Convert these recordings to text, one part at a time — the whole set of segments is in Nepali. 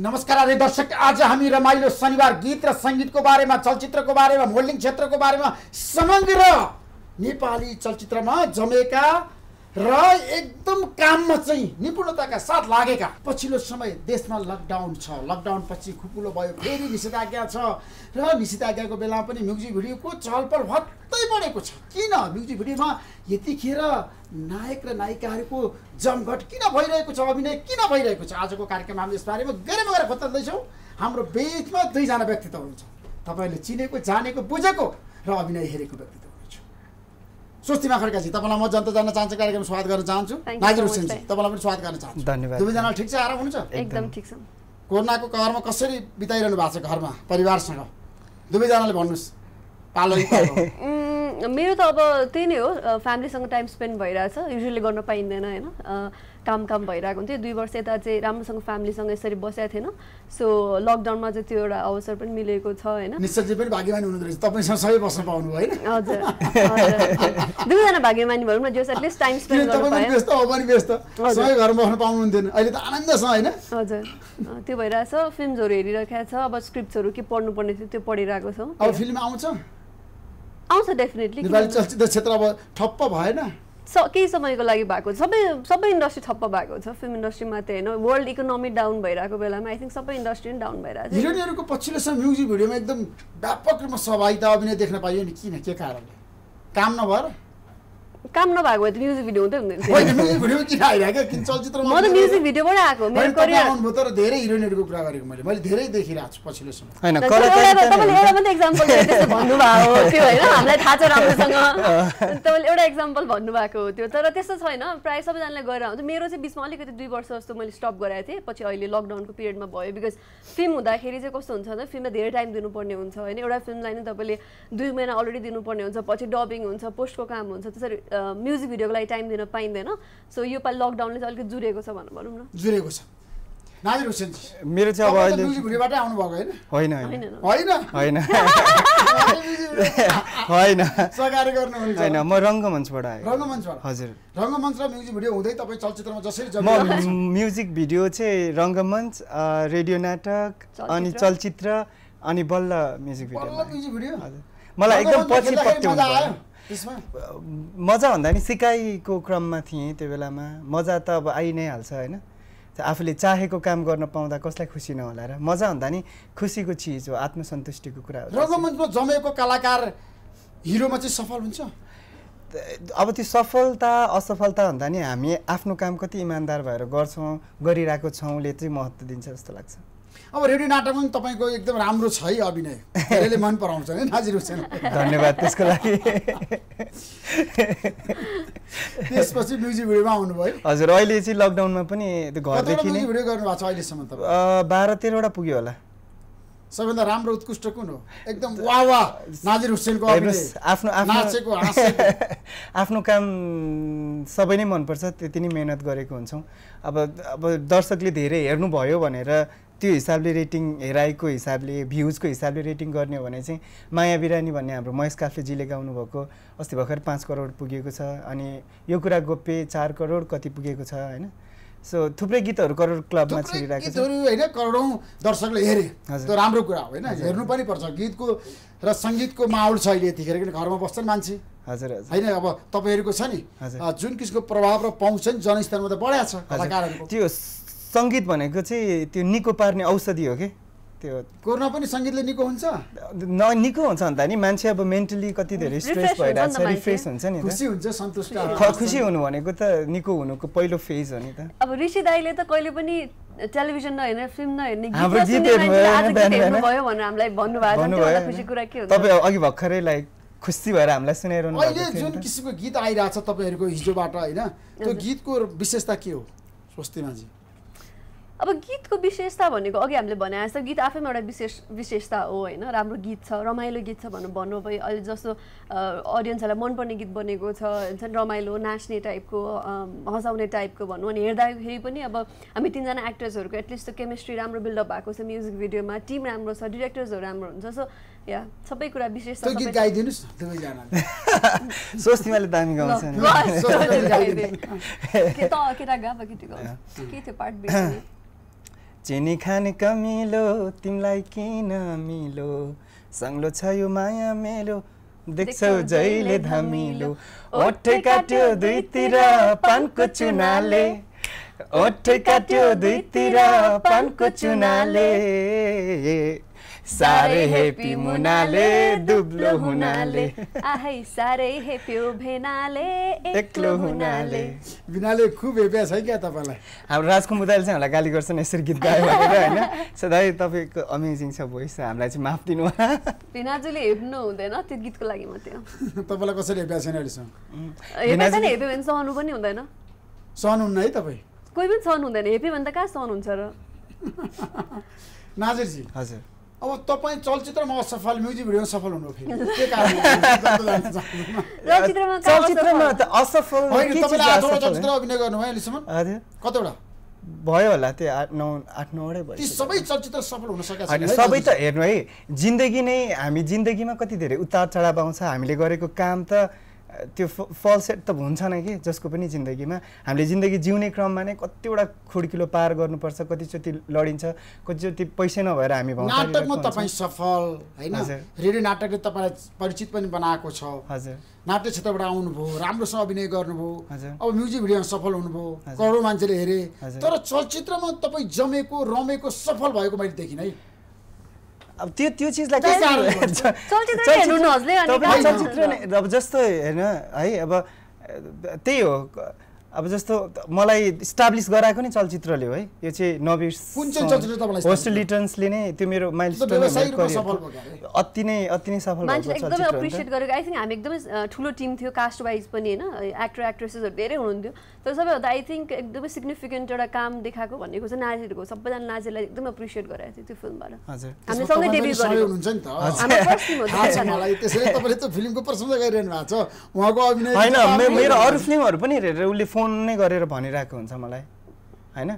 नमस्कार अरे दर्शक आज हामी रमाइलो शनिबार गीत र सङ्गीतको बारेमा चलचित्रको बारेमा मोल्डिङ क्षेत्रको बारेमा समग्र नेपाली चलचित्रमा जमेका र एकदम काममा चाहिँ निपुणताका साथ लागेका पछिल्लो समय देशमा लकडाउन छ लकडाउन पछि खुकुलो भयो फेरि निषेधाज्ञा छ र निषेधाज्ञाको बेलामा पनि म्युजिक भिडियोको चलपल भत्तै बढेको छ किन म्युजिक भिडियोमा यतिखेर नायक र नायिकाहरूको जमघट किन भइरहेको छ अभिनय किन भइरहेको छ आजको कार्यक्रम हामी यसबारेमा गरेर गएर खोज्दैछौँ हाम्रो बिचमा दुईजना व्यक्तित्व हुनुहुन्छ तपाईँले चिनेको जानेको बुझेको र अभिनय हेरेको व्यक्तित्व स्वस्तिमा खड्काजी तपाईँलाई म जनता जान्न चाहन्छु कार्यक्रम स्वागत गर्न चाहन्छु नाजिर हुसेनजी तपाईँलाई पनि स्वागत गर्न चाहन्छु धन्यवाद दुवैजना ठिक छ आराम हुनुहुन्छ एकदम ठिक छ कोरोनाको कहरमा कसरी बिताइरहनु भएको छ घरमा परिवारसँग दुवैजनाले भन्नुहोस् पालो मेरो त अब त्यही नै हो फ्यामिलीसँग टाइम स्पेन्ड भइरहेछ युजली गर्न पाइँदैन होइन काम काम भइरहेको हुन्थ्यो दुई वर्ष यता चाहिँ राम्रोसँग फ्यामिलीसँग यसरी बसेको थिएन सो लकडाउनमा चाहिँ त्यो एउटा अवसर पनि मिलेको छ होइन पनि भाग्यमानी हुनुहुँदो रहेछ तपाईँसँग सबै बस्न पाउनु होइन हजुर दुईजना भाग्यमानी भनौँ न जस एटलिस्ट टाइम स्पेन्ड व्यस्त अब पनि व्यस्त सबै घरमा बस्न पाउनुहुन्थेन अहिले त आनन्द आनन्दसँग होइन हजुर त्यो भइरहेछ फिल्मसहरू हेरिरहेको छ अब स्क्रिप्टहरू के पढ्नुपर्ने थियो त्यो पढिरहेको छौँ अब फिल्म आउँछ आउँछ डेफिनेटली नेपाली चलचित्र क्षेत्र अब ठप्प भएन स केही समयको लागि भएको सबै सबै इन्डस्ट्री ठप्प भएको छ फिल्म इन्डस्ट्री मात्रै होइन वर्ल्ड इकोनोमी डाउन भइरहेको बेलामा आई थिङ्क सबै इन्डस्ट्री नै डाउन भइरहेको छ पछिल्लो पछिल्लोसम्म म्युजिक भिडियोमा एकदम व्यापक रूपमा सहभागिता अभिनय देख्न पाइयो नि किन के कारणले काम नभएर काम नभएको भए त म्युजिक भिडियो हुँदै हुँदैन म त म्युजिक भिडियोबाट आएको मेरो धेरै हिरोइनहरूको कुरा गरेको मैले मैले धेरै देखिरहेको छु पछिल्लो समय तपाईँले एउटा एक्जाम्पल भन्नुभएको त्यो होइन हामीलाई थाहा छ राम्रोसँग तपाईँले एउटा एक्जाम्पल भन्नुभएको हो त्यो तर त्यस्तो छैन प्रायः सबैजनाले गरेर हुन्छ मेरो चाहिँ बिचमा अलिकति दुई वर्ष जस्तो मैले स्टप गराएको थिएँ पछि अहिले लकडाउनको पिरियडमा भयो बिकज फिल्म हुँदाखेरि चाहिँ कस्तो हुन्छ भन्दा फिल्ममा धेरै टाइम दिनुपर्ने हुन्छ होइन एउटा फिल्मलाई नै तपाईँले दुई महिना अलरेडी दिनुपर्ने हुन्छ पछि डबिङ हुन्छ पोस्टको काम हुन्छ त्यसरी म्युजिक भिडियोको लागि टाइम दिन पाइँदैन सो यो पालि लकडाउनले चाहिँ अलिकति जुरेको छ भनेर भनौँ न जुरेको छ नाजिर हुसेन मेरो चाहिँ अब अहिले म्युजिक भिडियोबाटै आउनुभएको होइन होइन होइन होइन होइन सघाएर गर्नुहुन्छ होइन म रङ्गमञ्चबाट आएँ रङ्गमञ्चबाट हजुर रङ्गमञ्च र म्युजिक भिडियो हुँदै तपाईँ चलचित्रमा जसरी म म्युजिक भिडियो चाहिँ रङ्गमञ्च रेडियो नाटक अनि चलचित्र अनि बल्ल म्युजिक भिडियो म्युजिक भिडियो मलाई एकदम पछि पत्याउनु मजा भन्दा नि सिकाइको क्रममा थिएँ त्यो बेलामा मजा त अब आइ नै हाल्छ होइन आफूले चाहेको काम गर्न पाउँदा कसलाई खुसी नहोला र मजा भन्दा नि खुसीको चिज हो आत्मसन्तुष्टिको कुरा हो रङ्गमञ्चमा जमेको कलाकार हिरोमा चाहिँ सफल हुन्छ अब त्यो सफलता असफलता भन्दा नि हामी आफ्नो काम कति इमान्दार भएर गर्छौँ गरिरहेको छौँले चाहिँ महत्त्व दिन्छ जस्तो लाग्छ अब रेडियो नाटकमा पनि तपाईँको एकदम राम्रो छ है अभिनय धेरैले मन पराउँछ है नाजिर हुसेन धन्यवाद त्यसको लागि त्यसपछि म्युजिक भिडियोमा आउनुभयो हजुर अहिले चाहिँ लकडाउनमा पनि घरदेखि नै भिडियो गर्नुभएको छ अहिलेसम्म त बाह्र तेह्रवटा पुग्यो होला सबैभन्दा राम्रो उत्कृष्ट कुन हो एकदम वा वा नाजिर हुसेनको आफ्नो आफ्नो आफ्नो काम सबै नै मनपर्छ त्यति नै मेहनत गरेको हुन्छौँ अब अब दर्शकले धेरै हेर्नुभयो भनेर त्यो हिसाबले रेटिङ हेराइको हिसाबले भ्युजको हिसाबले रेटिङ गर्ने हो भने चाहिँ माया बिरानी भन्ने हाम्रो महेश काफ्लेजीले गाउनुभएको अस्ति भर्खर पाँच करोड पुगेको छ अनि यो कुरा गोप्य चार करोड कति पुगेको छ होइन सो थुप्रै गीतहरू करोड क्लबमा छिरिरहेको छ होइन करोडौँ दर्शकले हेरे त्यो राम्रो कुरा हो होइन हेर्नु पनि पर्छ गीतको र सङ्गीतको माहौल छ अहिले यतिखेर किन घरमा बस्छन् मान्छे हजुर होइन अब तपाईँहरूको छ नि जुन किसिमको प्रभाव र पाउँछ नि जनस्थानमा त बढाएको छ कलाकारहरूको त्यो सङ्गीत भनेको चाहिँ त्यो निको पार्ने औषधि हो कि त्यो कोरोना पनि सङ्गीतले निको हुन्छ न निको हुन्छ अन्त नि मान्छे अब मेन्टली कति धेरै स्ट्रेस भइरहेको छ रिफ्रेस हुन्छ नि खुसी हुन्छ सन्तुष्ट खुसी हुनु भनेको त निको हुनुको पहिलो फेज हो नि त अब ऋषि दाईले त कहिले पनि टेलिभिजन नहेर्ने फिल्म नहेर्ने भयो भनेर हामीलाई भन्नुभएको तपाईँ अघि भर्खरै लाइक खुसी भएर हामीलाई सुनाइरहनु अहिले जुन किसिमको गीत आइरहेको छ तपाईँहरूको हिजोबाट होइन त्यो गीतको विशेषता के हो स्वस्तिमाजी अब गीतको विशेषता भनेको अघि हामीले भने जस्तो गीत आफैमा एउटा विशेष विशेषता हो होइन राम्रो गीत छ रमाइलो गीत छ भन्नु भन्नुभयो अहिले जस्तो अडियन्सहरूलाई मनपर्ने गीत बनेको छ हुन्छ रमाइलो नाच्ने टाइपको हँसाउने टाइपको भनौँ अनि हेर्दाखेरि पनि अब हामी तिनजना एक्टर्सहरूको एटलिस्ट त केमिस्ट्री राम्रो बिल्डअप भएको छ म्युजिक भिडियोमा टिम राम्रो छ डिरेक्टर्सहरू राम्रो हुन्छ सो या सबै कुरा विशेष तिमीले दामी गाउँछ केटा गा केटी गाउँछ के थियो पार्ट चिनी खाने कमिलो तिमीलाई किन मिलो सङ्लो छ यो माया मेलो, देख्छौ जहिले धमिलो ओठे काट्यो दुईतिर पानको चुनाले ओठे काट्यो दुईतिर पानको चुनाले सारे हेपी मुनाले दुब्लो हुनाले आहै सारे हेपी भेनाले एक्लो हुनाले बिनाले खुब हेप्या छ क्या तपाईँलाई हाम्रो राजकुम चाहिँ हामीलाई गाली गर्छन् यसरी गीत गायो भनेर होइन सधैँ तपाईँको अमेजिङ छ भोइस हामीलाई चाहिँ माफ दिनु होला भिनाजुले हेप्नु हुँदैन त्यो गीतको लागि मात्रै हो तपाईँलाई कसरी हेप्या छैन अहिलेसम्म हेप्या छैन हेप्यो भने सहनु पनि हुँदैन सहनुहुन्न है तपाईँ कोही पनि सहनु हुँदैन हेप्यो भने त कहाँ सहनुहुन्छ र नाजिरजी हजुर अब तपाईँ चलचित्रमा असफल म्युजिक भिडियो सफल हुनु फेरि चलचित्रमा असफल चलचित्र अभिनय गर्नुभयो कतिवटा भयो होला त्यो आठ नौ आठ नौवटै भयो सबै चलचित्र सफल हुन सकेको छैन सबै त हेर्नु है जिन्दगी नै हामी जिन्दगीमा कति धेरै उतार चढाव आउँछ हामीले गरेको काम त त्यो सेट त हुन्छ नै कि जसको पनि जिन्दगीमा हामीले जिन्दगी जिउने क्रममा नै कतिवटा खुड्किलो पार गर्नुपर्छ कतिचोटि लडिन्छ कतिचोटि पैसै नभएर हामी नाटकमा तपाईँ सफल होइन रेडियो नाटकले तपाईँलाई परिचित पनि बनाएको छ हजुर नाट्य क्षेत्रबाट आउनुभयो राम्रोसँग अभिनय गर्नुभयो अब म्युजिक भिडियोमा सफल हुनुभयो करोड मान्छेले हेरे तर चलचित्रमा तपाईँ जमेको रमेको सफल भएको मैले देखिनँ है अब त्यो त्यो चिजलाई चलचित्र अब जस्तो होइन है अब त्यही हो अब जस्तो मलाई इस्टाब्लिस गराएको नि चलचित्रले हो है यो चाहिँ नबिस होस्टल रिटर्न्सले नै त्यो मेरो माइल अति नै अति नै सफल एकदमै एप्रिसिएट गरेको आई थिङ्क हामी एकदमै ठुलो टिम थियो कास्ट वाइज पनि होइन एक्टर एक्ट्रेसेसहरू धेरै हुनुहुन्थ्यो तर सबैभन्दा आई थिङ्क एकदमै सिग्निफिकेन्ट एउटा काम देखाएको भनेको चाहिँ नाजेहरूको सबैजना नाजेलाई एकदमै एप्रिसिएट गराएको थियो त्यो फिल्मबाट हामी सँगै डेब्यु गरेको फिल्मको प्रशंसा गरिरहनु भएको छ उहाँको अभिनय मेरो अरू फिल्महरू पनि हेरेर उसले फोन नै गरेर भनिरहेको हुन्छ मलाई होइन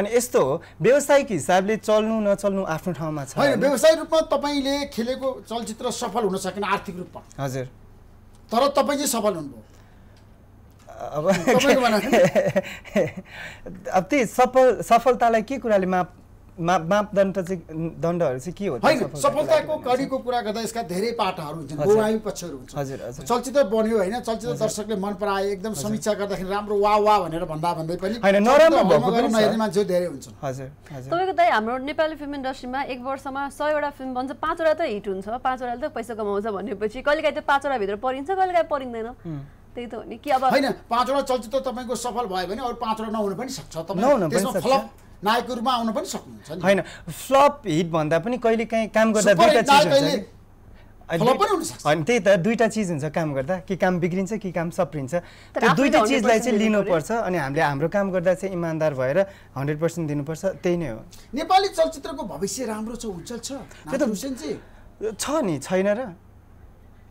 अनि यस्तो हो व्यवसायिक हिसाबले चल्नु नचल्नु आफ्नो ठाउँमा छ होइन व्यवसायिक रूपमा तपाईँले खेलेको चलचित्र सफल हुन सकेन आर्थिक रूपमा हजुर तर तपाईँ चाहिँ सफल हुनुभयो अब अब त्यही सफल सफलतालाई के कुराले माप मापदण्ड चाहिँ दण्डहरू चाहिँ के हो होइन सफलताको कडीको कुरा गर्दा यसका धेरै पाठाहरू हुन्छन् गोवायु पक्षहरू हुन्छ हजुर चलचित्र बन्यो होइन चलचित्र दर्शकले मन पराए एकदम समीक्षा गर्दाखेरि राम्रो वा वा भनेर भन्दा भन्दै पनि नराम्रो भएको मान्छेहरू धेरै हुन्छन् हजुर तपाईँको दाइ हाम्रो नेपाली फिल्म इन्डस्ट्रीमा एक वर्षमा सयवटा फिल्म बन्छ पाँचवटा त हिट हुन्छ पाँचवटाले त पैसा कमाउँछ भनेपछि कहिलेकाहीँ त पाँचवटा भित्र परिन्छ कहिलेकाहीँ परिँदैन त्यही त हो नि कि अब होइन पाँचवटा चलचित्र तपाईँको सफल भयो भने अरू पाँचवटा नहुनु पनि सक्छ त्यसमा फलप नायकको रूपमा आउन पनि सक्नुहुन्छ नि होइन फ्लप हिट भन्दा पनि कहिले काहीँ काम गर्दा दुईवटा चिज हुन्छ त्यही त दुईवटा चिज हुन्छ काम गर्दा कि काम बिग्रिन्छ कि काम सप्रिन्छ त्यो दुईवटा चिजलाई चाहिँ लिनुपर्छ अनि हामीले हाम्रो काम गर्दा चाहिँ इमान्दार भएर हन्ड्रेड पर्सेन्ट दिनुपर्छ त्यही नै हो नेपाली चलचित्रको भविष्य राम्रो छ उज्जवल छ त्यो त छ नि छैन र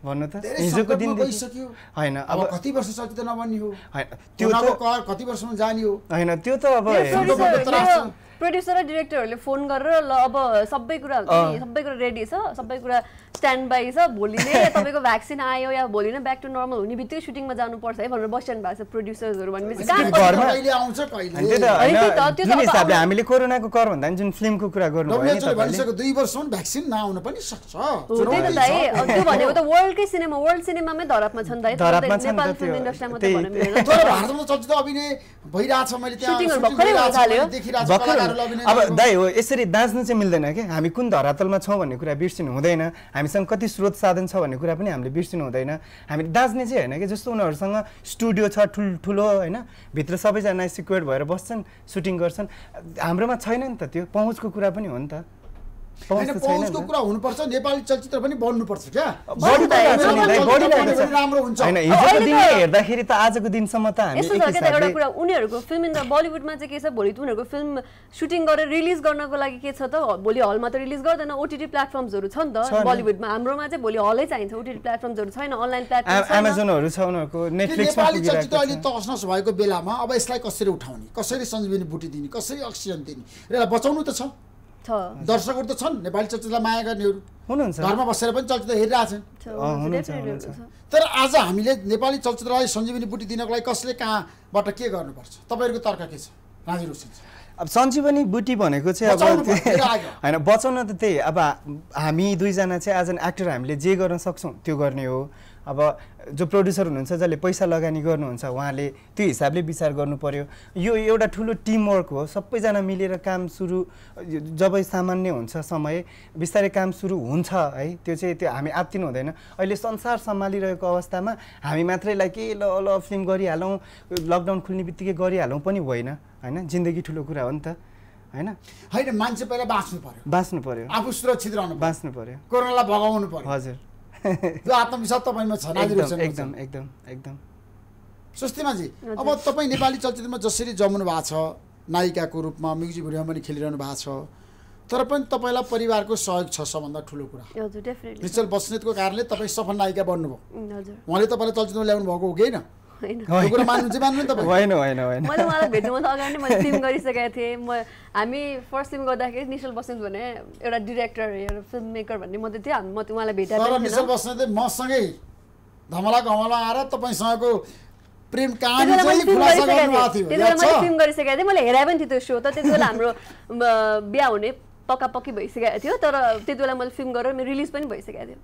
भन्नु त हिजोको दिन भइसक्यो होइन अब कति वर्ष चर्चित नबन्ने हो होइन त्यो कलर कति वर्षमा जाने हो होइन त्यो त अब प्रड्युसर र डिरेक्टरहरूले फोन गरेर ल अब सबै कुरा सबै कुरा रेडी छ सबै कुरा स्ट्यान्ड बाई छ भोलि नै तपाईँको भ्याक्सिन आयो या भोलि नै ब्याक टु नर्मल हुने बित्तिकै सुटिङमा जानुपर्छ है भनेर बसिरहनु भएको छ प्रड्युसर्सहरू भनेपछि हामीले कोरोनाको कर भन्दा जुन फिल्मको कुरा गर्नु दुई वर्षसम्म भ्याक्सिन नआउन पनि सक्छ त्यो भनेको त वर्ल्डकै सिनेमा वर्ल्ड सिनेमामै धरापमा छ नि त नेपाल फिल्म इन्डस्ट्रीमा त भारतमा चलचित्र अभिनय भइरहेछ मैले त्यहाँ अब दाइ हो यसरी दाँच्नु चाहिँ मिल्दैन कि हामी कुन धरातलमा छौँ भन्ने कुरा बिर्सिनु हुँदैन हामी हामीसँग कति स्रोत साधन छ भन्ने कुरा पनि हामीले बिर्सिनु हुँदैन हामी दाज्ने चाहिँ होइन कि जस्तो उनीहरूसँग स्टुडियो छ ठुल्ठुलो होइन भित्र सबैजना सिक्योर भएर बस्छन् सुटिङ गर्छन् हाम्रोमा छैन नि त त्यो पहुँचको कुरा पनि हो नि त पहुँचको कुरा हुनुपर्छ नेपाली चलचित्र पनि बन्नुपर्छ क्या राम्रो हुन्छ हेर्दाखेरि त आजको दिनसम्म त हामी एउटा कुरा उनीहरूको फिल्म इन्ड बलिउडमा चाहिँ के छ भोलि उनीहरूको फिल्म सुटिङ गरेर रिलिज गर्नको लागि के छ त भोलि हलमा त रिलिज गर्दैन ओटिटी प्लेटफर्म्सहरू छ नि त बलिउडमा हाम्रोमा चाहिँ भोलि हलै चाहिन्छ ओटिटी प्लेटफर्महरू छैन अनलाइन प्लेटफर्म एमाजोनहरू छ उनीहरूको नेटफ्लिक्समा नेपाली चलचित्र अहिले तहसनस भएको बेलामा अब यसलाई कसरी उठाउने कसरी सञ्जीवनी बुटी दिने कसरी अक्सिजन दिने र यसलाई बचाउनु त छ दर्शकहरू त छन् नेपाली चलचित्रलाई माया गर्नेहरू हुनुहुन्छ घरमा बसेर पनि चलचित्र हेरिरहेको छन् तर आज हामीले नेपाली चलचित्रलाई सञ्जीवनी बुटी दिनको लागि कसले कहाँबाट के गर्नुपर्छ तपाईँहरूको तर्क के छ राजी रोशन अब सञ्जीवनी बुटी भनेको चाहिँ अब होइन बचाउन त त्यही अब हामी दुईजना चाहिँ एज एन एक्टर हामीले जे गर्न सक्छौँ त्यो गर्ने हो अब जो प्रड्युसर हुनुहुन्छ जसले पैसा लगानी गर्नुहुन्छ उहाँले त्यो हिसाबले विचार गर्नु पर्यो यो एउटा ठुलो टिमवर्क हो सबैजना मिलेर काम सुरु जब सामान्य हुन्छ समय बिस्तारै काम सुरु हुन्छ है त्यो चाहिँ त्यो हामी आत्तिनु हुँदैन अहिले संसार सम्हालिरहेको अवस्थामा हामी मात्रैलाई के ल ल फिल्म गरिहालौँ लकडाउन खुल्ने बित्तिकै गरिहालौँ पनि होइन होइन जिन्दगी ठुलो कुरा हो नि त होइन होइन मान्छे पहिला बाँच्नु पर्यो बाँच्नु पर्यो आफू सुरक्षित रहनु बाँच्नु पर्यो कोरोनालाई भगाउनु पर्यो हजुर त्यो आत्मविश्वास तपाईँमा छ एकदम एकदम एकदम जी अब तपाईँ नेपाली चलचित्रमा जसरी जम्नु भएको छ नायिकाको रूपमा म्युजिक भिडियोमा पनि खेलिरहनु भएको छ तर पनि तपाईँलाई परिवारको सहयोग छ सबभन्दा ठुलो कुरा निश्चल बस्नेतको कारणले तपाईँ सफल नायिका बन्नुभयो उहाँले तपाईँलाई चलचित्रमा ल्याउनु भएको हो कि होइन होइन होइन होइन मैले उहाँलाई भेट्नुभन्दा अगाडि मैले फिल्म गरिसकेको थिएँ म हामी फर्स्ट फिल्म गर्दाखेरि निशल बस्नेत भने एउटा डिरेक्टर एउटा फिल्म मेकर भन्ने मात्रै थियो हामी म उहाँलाई भेटाएको मसँगै धमला घमला आएर तपाईँसँगको प्रेम कहानी चाहिँ खुलासा गर्नु भएको थियो त्यति बेला मैले फिल्म गरिसकेको थिएँ मैले हेराए पनि थिएँ त्यो सो त त्यति बेला हाम्रो बिहा हुने पक्का पक्की भइसकेको थियो तर त्यति बेला मैले फिल्म गरेर मेरो रिलिज पनि भइसकेको थियो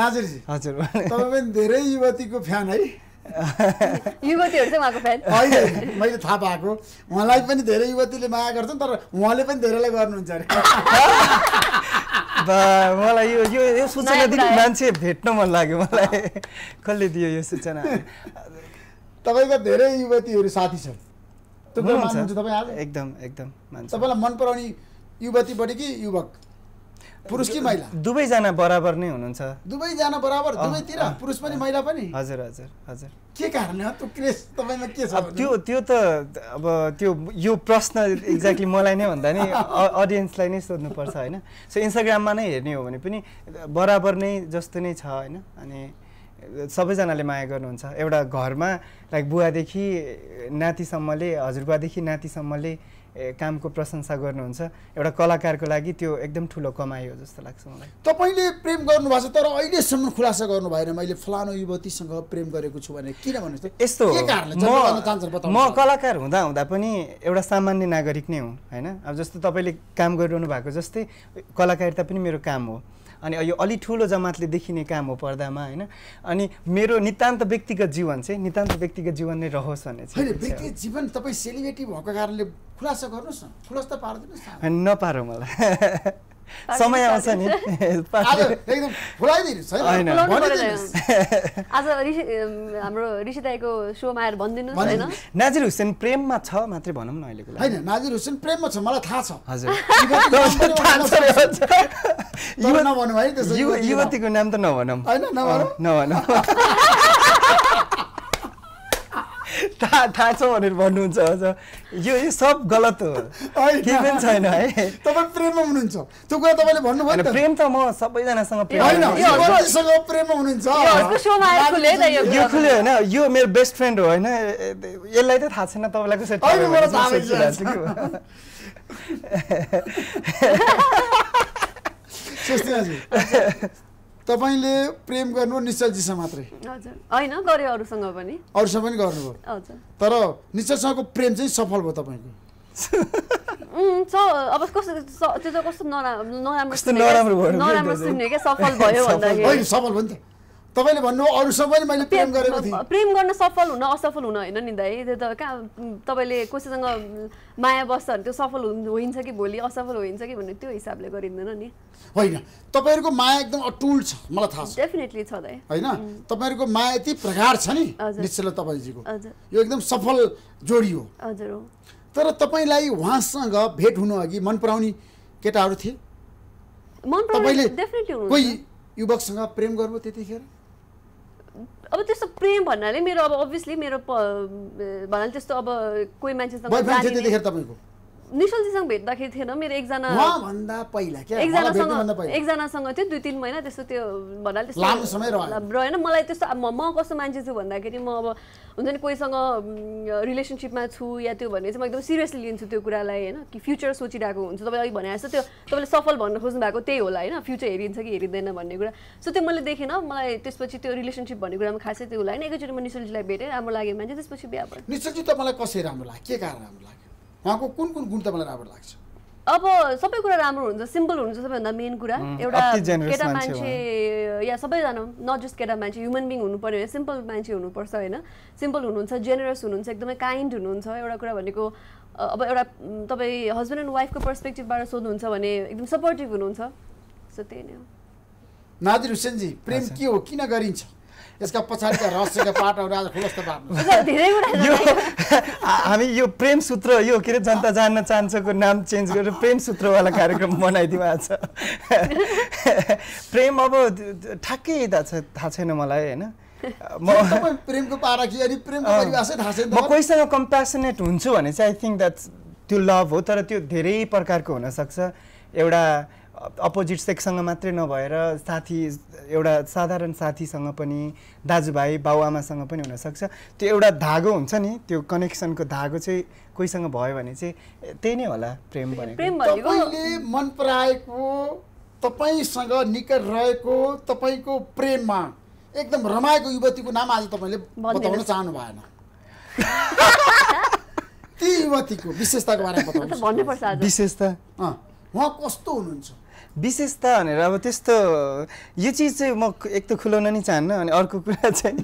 नाजिरजी हजुर तपाईँ पनि धेरै युवतीको फ्यान है युवतीहरू चाहिँ उहाँको फ्यान अहिले मैले थाहा पाएको उहाँलाई पनि धेरै युवतीले माया गर्छन् तर उहाँले पनि धेरैलाई गर्नुहुन्छ अरे मलाई यो यो यो सूचनादेखि मान्छे भेट्न मन लाग्यो मलाई कसले दियो यो सूचना तपाईँका धेरै युवतीहरू साथी छन् एकदम एकदम तपाईँलाई मन पराउने युवतीपट्टि कि युवक पुरुष कि महिला दुवैजना बराबर नै हुनुहुन्छ दुवैजना बराबर दुवैतिर पुरुष पनि महिला पनि हजुर हजुर हजुर के कारण हो त्यो क्रेस तपाईँमा के छ त्यो त्यो त अब त्यो यो प्रश्न एक्ज्याक्टली मलाई नै भन्दा नि अडियन्सलाई नै सोध्नुपर्छ होइन सो इन्स्टाग्राममा नै हेर्ने हो भने पनि बराबर नै जस्तो नै छ होइन अनि सबैजनाले माया गर्नुहुन्छ एउटा घरमा लाइक बुवादेखि नातिसम्मले हजुरबादेखि नातिसम्मले कामको प्रशंसा गर्नुहुन्छ एउटा कलाकारको लागि त्यो एकदम ठुलो कमाइ हो जस्तो लाग्छ मलाई तपाईँले प्रेम गर्नुभएको छ तर अहिलेसम्म खुलासा गर्नु भएन मैले फलानु युवतीसँग प्रेम गरेको छु भने किन भन्नुहोस् यस्तो म कलाकार हुँदा हुँदा पनि एउटा सामान्य नागरिक नै हुँ होइन अब जस्तो तपाईँले काम गरिरहनु भएको जस्तै कलाकारिता पनि मेरो काम हो अनि यो अलि ठुलो जमातले देखिने काम हो पर्दामा होइन अनि मेरो नितान्त व्यक्तिगत जीवन चाहिँ नितान्त व्यक्तिगत जीवन नै रहोस् भन्ने चाहिँ व्यक्तिगत जीवन तपाईँ सेलिब्रेटी भएको कारणले खुलासा गर्नुहोस् न खुलासा पारिदिनुहोस् नपारौँ मलाई समय आउँछ नि आज हाम्रो ऋषि दाईको सोमा आएर भनिदिनु होइन नाजिर हुसेन प्रेममा छ मात्रै भनौँ न अहिलेको होइन नाजिर हुसेन प्रेममा छ मलाई थाहा छ हजुर युवतीको नाम त नभनौँ होइन नभनौँ नभनौँ थाहा थाहा छ भनेर भन्नुहुन्छ अझ यो यो सब गलत हो केही पनि छैन है तपाईँ प्रेममा हुनुहुन्छ त्यो कुरा तपाईँले भन्नुभयो प्रेम त म सबैजनासँग प्रेम यो खुले होइन यो मेरो बेस्ट फ्रेन्ड हो होइन यसलाई त थाहा छैन तपाईँलाई कसरी स्वस्ति हजुर तपाईँले प्रेम गर्नु निश्चलजीसँग मात्रै होइन गऱ्यो अरूसँग पनि अरूसँग पनि गर्नुभयो तर निश्चलसँगको प्रेम चाहिँ सफल भयो तपाईँको अब कस्तो त्यो त कस्तो नराम्रो नराम्रो क्या सफल भयो सफल भयो नि त तपाईँले भन्नु अरू सबैले मैले प्रेम गरेको थिएँ प्रेम गर्न सफल हुन असफल हुन होइन नि दाइ त्यो त कहाँ तपाईँले कसैसँग माया बस्छ भने त्यो सफल होइन्छ कि भोलि असफल होइन्छ कि भन्ने त्यो हिसाबले गरिँदैन नि होइन तपाईँहरूको माया एकदम अटुल छ मलाई थाहा छ डेफिनेटली छ दाइ होइन तपाईँहरूको माया यति प्रकार छ नि निश्चल तपाईँजीको यो एकदम सफल जोडी हो हजुर हो तर तपाईँलाई उहाँसँग भेट हुनु अघि मन पराउने केटाहरू थिए तपाईँले कोही युवकसँग प्रेम गर्नु त्यतिखेर अब त्यस्तो प्रेम भन्नाले मेरो अब अभियसली मेरो भन्नाले त्यस्तो अब कोही मान्छेसँग निशलजीसँग भेट्दाखेरि थिएन मेरो एकजना एकजनासँग एकजनासँग थियो दुई तिन महिना त्यस्तो त्यो भन्नाले रहेन मलाई त्यस्तो म कस्तो मान्छे छु भन्दाखेरि म अब हुन्छ नि कोहीसँग रिलेसनसिपमा छु या त्यो भने चाहिँ म एकदम सिरियसली लिन्छु त्यो कुरालाई होइन कि फ्युचर सोचिरहेको हुन्छु तपाईँले अघि भने जस्तो त्यो तपाईँले सफल भन्न खोज्नु भएको त्यही होला होइन फ्युचर हेरिन्छ कि हेरिँदैन भन्ने कुरा सो त्यो मैले देखेन मलाई त्यसपछि त्यो रिलेसनसिप भन्ने कुरामा खासै त्यो होला होइन एकैचोटि म निशुलजीलाई भेटेँ राम्रो लाग्यो मान्छे त्यसपछि बिहा भयो निशुलजी तपाईँलाई कसरी राम्रो लाग्यो के कारण राम्रो लाग्यो उहाँको कुन कुन गुण तपाईँलाई राम्रो लाग्छ अब सबै कुरा राम्रो हुन्छ सिम्पल हुन्छ सबैभन्दा मेन कुरा एउटा केटा मान्छे या सबैजना नट जस्ट केटा मान्छे ह्युमन बिङ हुनु पऱ्यो सिम्पल मान्छे हुनुपर्छ होइन सिम्पल हुनुहुन्छ जेनरस हुनुहुन्छ एकदमै काइन्ड हुनुहुन्छ एउटा कुरा भनेको अब एउटा तपाईँ हस्बेन्ड एन्ड वाइफको पर्सपेक्टिभबाट सोध्नुहुन्छ भने एकदम सपोर्टिभ हुनुहुन्छ सो त्यही नै हो नादिर हुसेनजी प्रेम के हो किन गरिन्छ यसका पछाडिका रहस्यका पाटहरू आज खुलस्त पार्नु यो हामी यो प्रेम सूत्र यो के अरे जनता जान्न चाहन्छको नाम चेन्ज गरेर प्रेम सूत्रवाला कार्यक्रम बनाइदिउँ आज प्रेम अब ठ्याक्कै थाहा छैन मलाई होइन म कोहीसँग कम्पेसनेट हुन्छु भने चाहिँ आई थिङ्क द्याट त्यो लभ हो तर त्यो धेरै प्रकारको हुनसक्छ एउटा अपोजिट सेक्ससँग मात्रै नभएर साथी एउटा साधारण साथीसँग पनि दाजुभाइ बाबुआमासँग पनि हुनसक्छ त्यो एउटा धागो हुन्छ नि त्यो कनेक्सनको धागो चाहिँ कोहीसँग भयो भने चाहिँ त्यही नै होला प्रेम भनेको मन पराएको तपाईँसँग निकट रहेको तपाईँको प्रेममा एकदम रमाएको युवतीको नाम आज तपाईँले बताउन चाहनु भएन ती युवतीको विशेषताको बारेमा विशेषता उहाँ कस्तो हुनुहुन्छ विशेषता भनेर अब त्यस्तो यो चिज चाहिँ म एक त खुलाउन नै चाहन्न अनि अर्को कुरा चाहिँ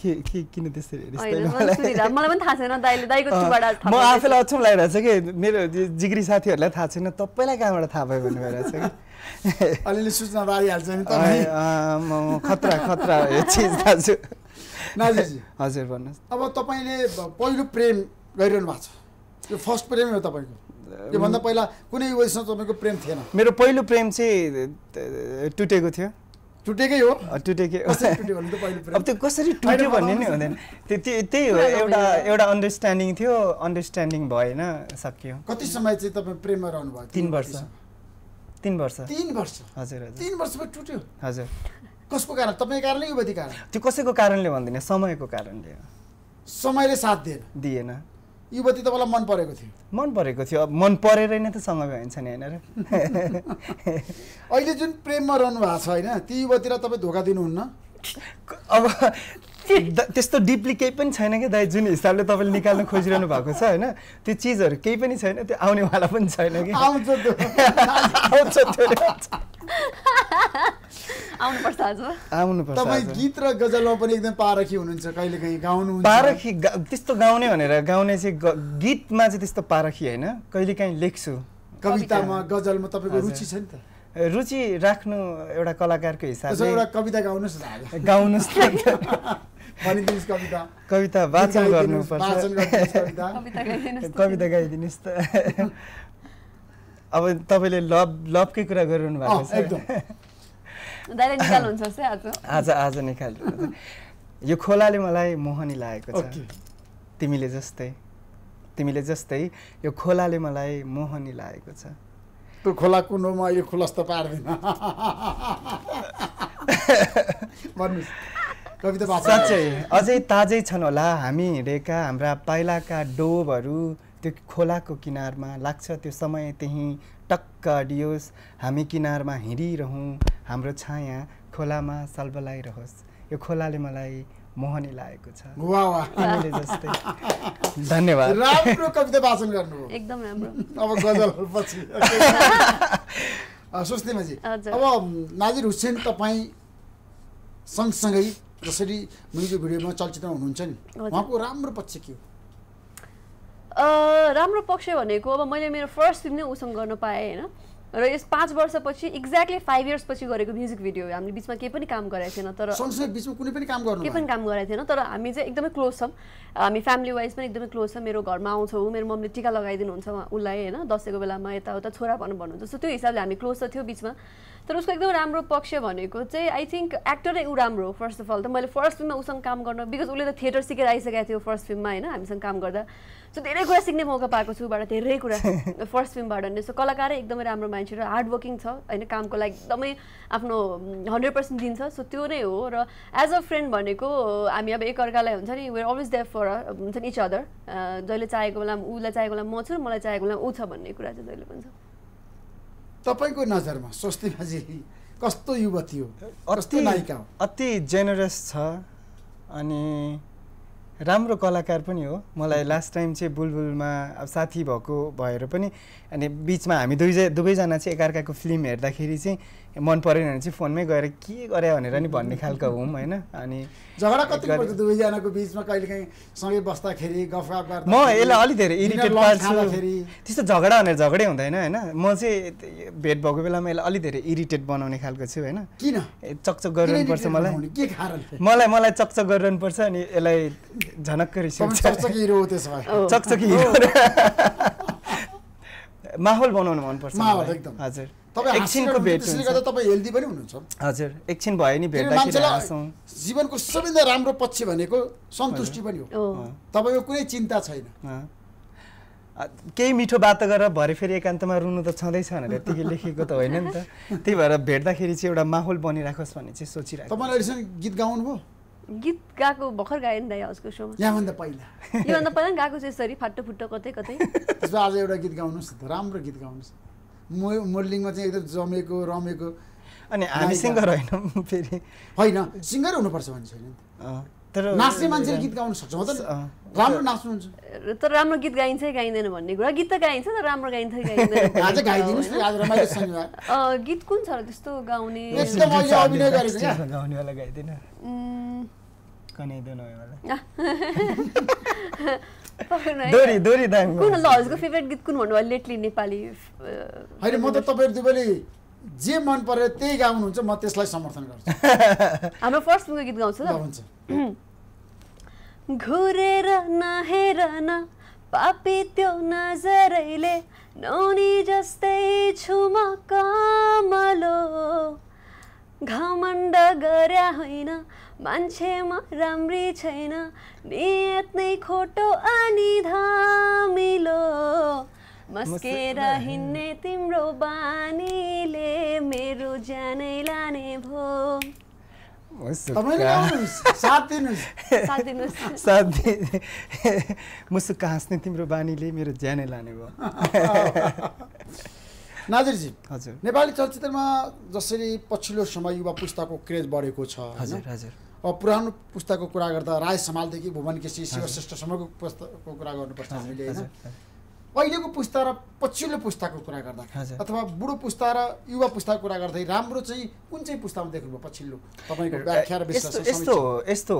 के के किन त्यसरी मलाई पनि थाहा छैन म आफैलाई अचम्म लागिरहेको छ कि मेरो जिग्री साथीहरूलाई थाहा छैन तपाईँलाई कहाँबाट थाहा भयो भइरहेको छ कि अलिअलि सूचना बारिहाल्छ नि म खतरा खतरा दाजु हजुर भन्नुहोस् अब तपाईँले पहिलो प्रेम गरिरहनु भएको छ यो फर्स्ट प्रेम हो तपाईँको त्योभन्दा पहिला कुनै उयोसँग तपाईँको प्रेम थिएन मेरो पहिलो प्रेम चाहिँ टुटेको थियो टुटेकै हो टुटेकै अब त्यो कसरी टुट्यो भन्ने नै हुँदैन त्यो त्यही हो एउटा एउटा अन्डरस्ट्यान्डिङ थियो अन्डरस्ट्यान्डिङ भएन सकियो कति समय चाहिँ तपाईँ प्रेममा भयो तिन वर्ष तिन वर्ष तिन वर्ष हजुर हजुर तिन वर्षमा टुट्यो हजुर कसको कारण तपाईँको कारणले युवती कारण त्यो कसैको कारणले भन्दैन समयको कारणले समयले साथ दिएन दिएन युवती तपाईँलाई मन परेको थियो मन परेको थियो अब मन परेर नै त सँगै भइन्छ नि होइन र अहिले जुन प्रेममा रहनु भएको छ होइन ती युवतीलाई तपाईँ धोका दिनुहुन्न अब त्यस्तो डिपली केही पनि छैन क्या दाइ जुन हिसाबले तपाईँले निकाल्नु खोजिरहनु भएको छ होइन त्यो चिजहरू केही पनि छैन त्यो आउनेवाला पनि छैन कि आज गीत र गजलमा पनि एकदम पारखी हुनुहुन्छ कहिले काहीँ गाउनु पारखी त्यस्तो गाउने भनेर गाउने चाहिँ गीतमा चाहिँ त्यस्तो पारखी होइन कहिले काहीँ लेख्छु कवितामा गजलमा तपाईँको रुचि छ नि त रुचि राख्नु एउटा कलाकारको हिसाबले एउटा कविता गाउनुहोस् गाउनुहोस् भनिदिनुहोस् कविता कविता वाचन गर्नुपर्छ कविता गाइदिनुहोस् त अब तपाईँले लभ लभकै कुरा गरिरहनु भएको छ आज आज निकाल यो खोलाले मलाई मोहनी लागेको छ तिमीले जस्तै तिमीले जस्तै यो खोलाले मलाई मोहनी लागेको छ त्यो खोला कुनोमा यो खुलस्त पार्दैन भन्नुहोस् साँच्चै अझै ताजै छन् होला हामी हिँडेका हाम्रा पाइलाका डोबहरू त्यो खोलाको किनारमा लाग्छ त्यो समय त्यहीँ टक्क अडियोस् हामी किनारमा हिँडिरहँ हाम्रो छाया खोलामा सल्बलाइरहोस् यो खोलाले मलाई मोहनी लागेको छ जस्तै धन्यवाद राम्रो कविता वाचन गर्नु एकदम राम्रो सुस्तीमाजी अब नाजिर हुसेन तपाईँ सँगसँगै जसरी मुनिको भिडियोमा चलचित्रमा हुनुहुन्छ नि उहाँको राम्रो पक्ष के हो राम्रो पक्ष भनेको अब मैले मेरो फर्स्ट फिल्म नै उसँग गर्न पाएँ होइन र यस पाँच वर्षपछि एक्ज्याक्टली फाइभ इयर्सपछि गरेको म्युजिक भिडियो हामीले बिचमा केही पनि काम गराएको थिएन तर कुनै पनि काम केही पनि काम गराएको थिएन तर हामी चाहिँ एकदमै क्लोज छौँ हामी फ्यामिली वाइज पनि एकदमै क्लोज छ मेरो घरमा आउँछ ऊ मेरो मम्मीले टिका लगाइदिनुहुन्छ उसलाई होइन दसैँको बेलामा यताउता छोरा भन्नु भन्नुहुन्छ सो त्यो हिसाबले हामी क्लोज त थियो बिचमा तर उसको एकदम राम्रो पक्ष भनेको चाहिँ आई थिङ्क एक्टरै ऊ राम्रो हो फर्स्ट अफ अल त मैले फर्स्ट फिल्ममा उसँग काम गर्न बिकज उसले त थिएटर सिकेर आइसकेको थियो फर्स्ट फिल्ममा होइन हामीसँग काम गर्दा सो धेरै कुरा सिक्ने मौका पाएको छु उबाट धेरै कुरा फर्स्ट फिल्मबाट नै सो कलाकारै एकदमै राम्रो मान्छे र हार्डवर्किङ छ होइन कामको लागि एकदमै आफ्नो हन्ड्रेड पर्सेन्ट दिन्छ सो त्यो नै हो र एज अ फ्रेन्ड भनेको हामी अब एकअर्कालाई हुन्छ नि वेयर अलवेज देयर फर हुन्छ नि इच अदर जहिले चाहेको बेला उसलाई चाहेको बेला म छु मलाई चाहेको बेला ऊ छ भन्ने कुरा चाहिँ जहिले पनि छ तपाईँको नजरमा स्वस्ति भाजी कस्तो युवती हो कस्तो नायिका हो अति जेनरस छ अनि राम्रो कलाकार पनि हो मलाई लास्ट टाइम चाहिँ बुलबुलमा अब साथी भएको भएर पनि अनि बिचमा हामी दुई दुवैजना चाहिँ एकाअर्काको फिल्म हेर्दाखेरि चाहिँ मन परेन भने चाहिँ फोनमै गएर के गरे भनेर नि भन्ने खालको हुँ होइन अनि झगडा कति पर्छ दुवैजनाको बिचमा कहिले काहीँ सँगै बस्दाखेरि गफ म यसलाई अलिक धेरै इरिटेट पार्छु त्यस्तो झगडा भनेर झगडै हुँदैन होइन म चाहिँ भेट भएको बेलामा यसलाई अलिक धेरै इरिटेट बनाउने खालको छु होइन किन चकचक गरिरहनुपर्छ मलाई के कारण मलाई मलाई चकचक गरिरहनुपर्छ अनि यसलाई झनक्क रिसिभ चकचकी हिरो माहौल बनाउनु मनपर्छ हजुर एकछिनको भेट त्यसले गर्दा तपाईँ हेल्दी पनि हुनुहुन्छ हजुर एकछिन भयो नि भेट्दाखेरि जीवनको सबैभन्दा राम्रो पक्ष भनेको सन्तुष्टि पनि हो तपाईँको कुनै चिन्ता छैन केही मिठो बात गरेर भरे फेरि एकान्तमा रुनु त छँदैछ भनेर त्यति लेखेको त होइन नि त त्यही भएर भेट्दाखेरि चाहिँ एउटा माहौल बनिराखोस् भन्ने चाहिँ सोचिरहेको तपाईँलाई गीत गाउनुभयो गीत गाएको भर्खर गाएँ नि दाइ हजुरको सोमा यहाँभन्दा पहिला योभन्दा पहिला गएको छ यसरी फाटो फुट्टो कतै कतै त्यसो आज एउटा गीत गाउनुहोस् न राम्रो गीत गाउनुहोस् म मोडलिङमा चाहिँ एकदम जमेको रमेको अनि हामी सिङ्गर होइन फेरि होइन सिङ्गर हुनुपर्छ भन्ने छैन तर नाच्ने मान्छेले गीत गाउनु सक्छौँ त राम्रो नाच्नुहुन्छ तर राम्रो गीत गाइन्छ गाइँदैन भन्ने कुरा गीत त गाइन्छ तर राम्रो गाइन्छ गाइँदैन गीत कुन छ त्यस्तो गाउने कन्या दोनों है वाला दोरी दोरी दामी कुन लजको फेभरेट गीत कुन भन्नु लेटली नेपाली हैन म त तपाईहरु दुबैले जे मन पर्यो त्यही गाउनुहुन्छ म त्यसलाई समर्थन गर्छु हाम्रो फर्स्ट मुको गीत गाउँछ त हुन्छ घुरेर नहेर न पापी त्यो नजरैले नौनी जस्तै छु म कमलो घमण्ड गरे होइन मान्छेमा राम्री छैन नियत नै खोटो अनि धामिलो मस्केर हिँड्ने तिम्रो बानीले मेरो ज्यानै लाने भो मुसुक्क हाँस्ने तिम्रो बानीले मेरो ज्यानै लाने भयो नाजिरजी हजुर नेपाली चलचित्रमा जसरी पछिल्लो समय युवा पुस्ताको क्रेज बढेको छ हजुर हजुर अब पुरानो पुस्ताको कुरा गर्दा राज समालदेखि भुवन केसी शिवश्रेष्ठसम्मको पुस्तकको कुरा गर्नुपर्छ हामीले होइन अहिलेको पुस्ता र पछिल्लो पुस्ताको कुरा गर्दा अथवा बुढो पुस्ता र युवा पुस्ताको कुरा गर्दै राम्रो चाहिँ कुन चाहिँ पुस्तामा देख्नुभयो पछिल्लो तपाईँको व्याख्या र यस्तो यस्तो यस्तो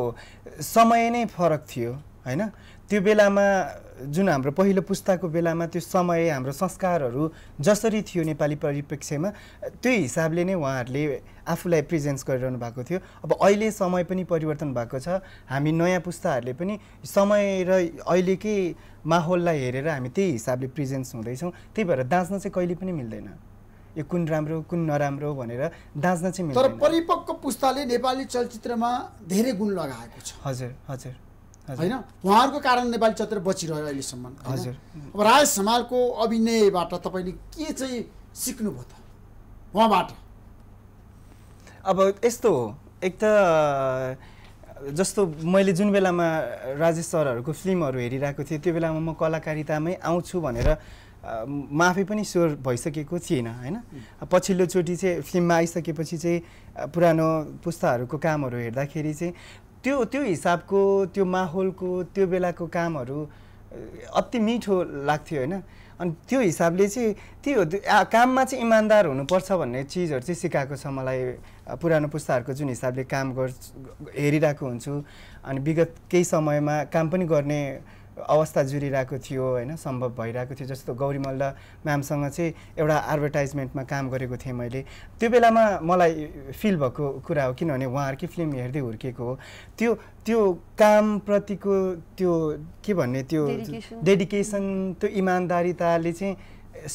समय नै फरक थियो होइन त्यो बेलामा जुन हाम्रो पहिलो पुस्ताको बेलामा त्यो समय हाम्रो संस्कारहरू जसरी थियो नेपाली परिप्रेक्ष्यमा त्यो हिसाबले नै उहाँहरूले आफूलाई प्रेजेन्स गरिरहनु भएको थियो अब अहिले समय पनि परिवर्तन भएको छ हामी नयाँ पुस्ताहरूले पनि समय र अहिलेकै माहौललाई हेरेर हामी त्यही हिसाबले प्रेजेन्स हुँदैछौँ त्यही भएर दाँच्न चाहिँ कहिले पनि मिल्दैन यो कुन राम्रो कुन नराम्रो भनेर दाँच्न चाहिँ मिल्दैन तर परिपक्व पुस्ताले नेपाली चलचित्रमा धेरै गुण लगाएको छ हजुर हजुर होइन उहाँहरूको कारण नेपाली चलचित्र बचिरह्यो अहिलेसम्म हजुर अब राज समालको अभिनयबाट तपाईँले के चाहिँ सिक्नुभयो त उहाँबाट अब यस्तो हो एक त जस्तो मैले जुन बेलामा राजेश सरहरूको फिल्महरू हेरिरहेको थिएँ त्यो बेलामा म कलाकारितामै आउँछु भनेर माफै पनि स्वर भइसकेको थिएन होइन पछिल्लोचोटि चाहिँ फिल्ममा आइसकेपछि चाहिँ पुरानो पुस्ताहरूको कामहरू हेर्दाखेरि चाहिँ त्यो त्यो हिसाबको त्यो माहौलको त्यो बेलाको कामहरू अति मिठो लाग्थ्यो होइन अनि त्यो हिसाबले चाहिँ त्यही हो काममा चाहिँ इमान्दार हुनुपर्छ भन्ने चिजहरू चाहिँ सिकाएको छ मलाई पुरानो पुस्ताहरूको जुन हिसाबले काम गर् हेरिरहेको हुन्छु अनि विगत केही समयमा काम पनि गर्ने अवस्था जुरिरहेको थियो होइन सम्भव भइरहेको थियो जस्तो गौरी मल्ल म्यामसँग चाहिँ एउटा एडभर्टाइजमेन्टमा काम गरेको थिएँ मैले त्यो बेलामा मलाई फिल भएको कुरा हो किनभने उहाँहरूकै फिल्म हेर्दै हुर्केको हो त्यो त्यो कामप्रतिको त्यो के भन्ने त्यो डेडिकेसन त्यो इमान्दारिताले चाहिँ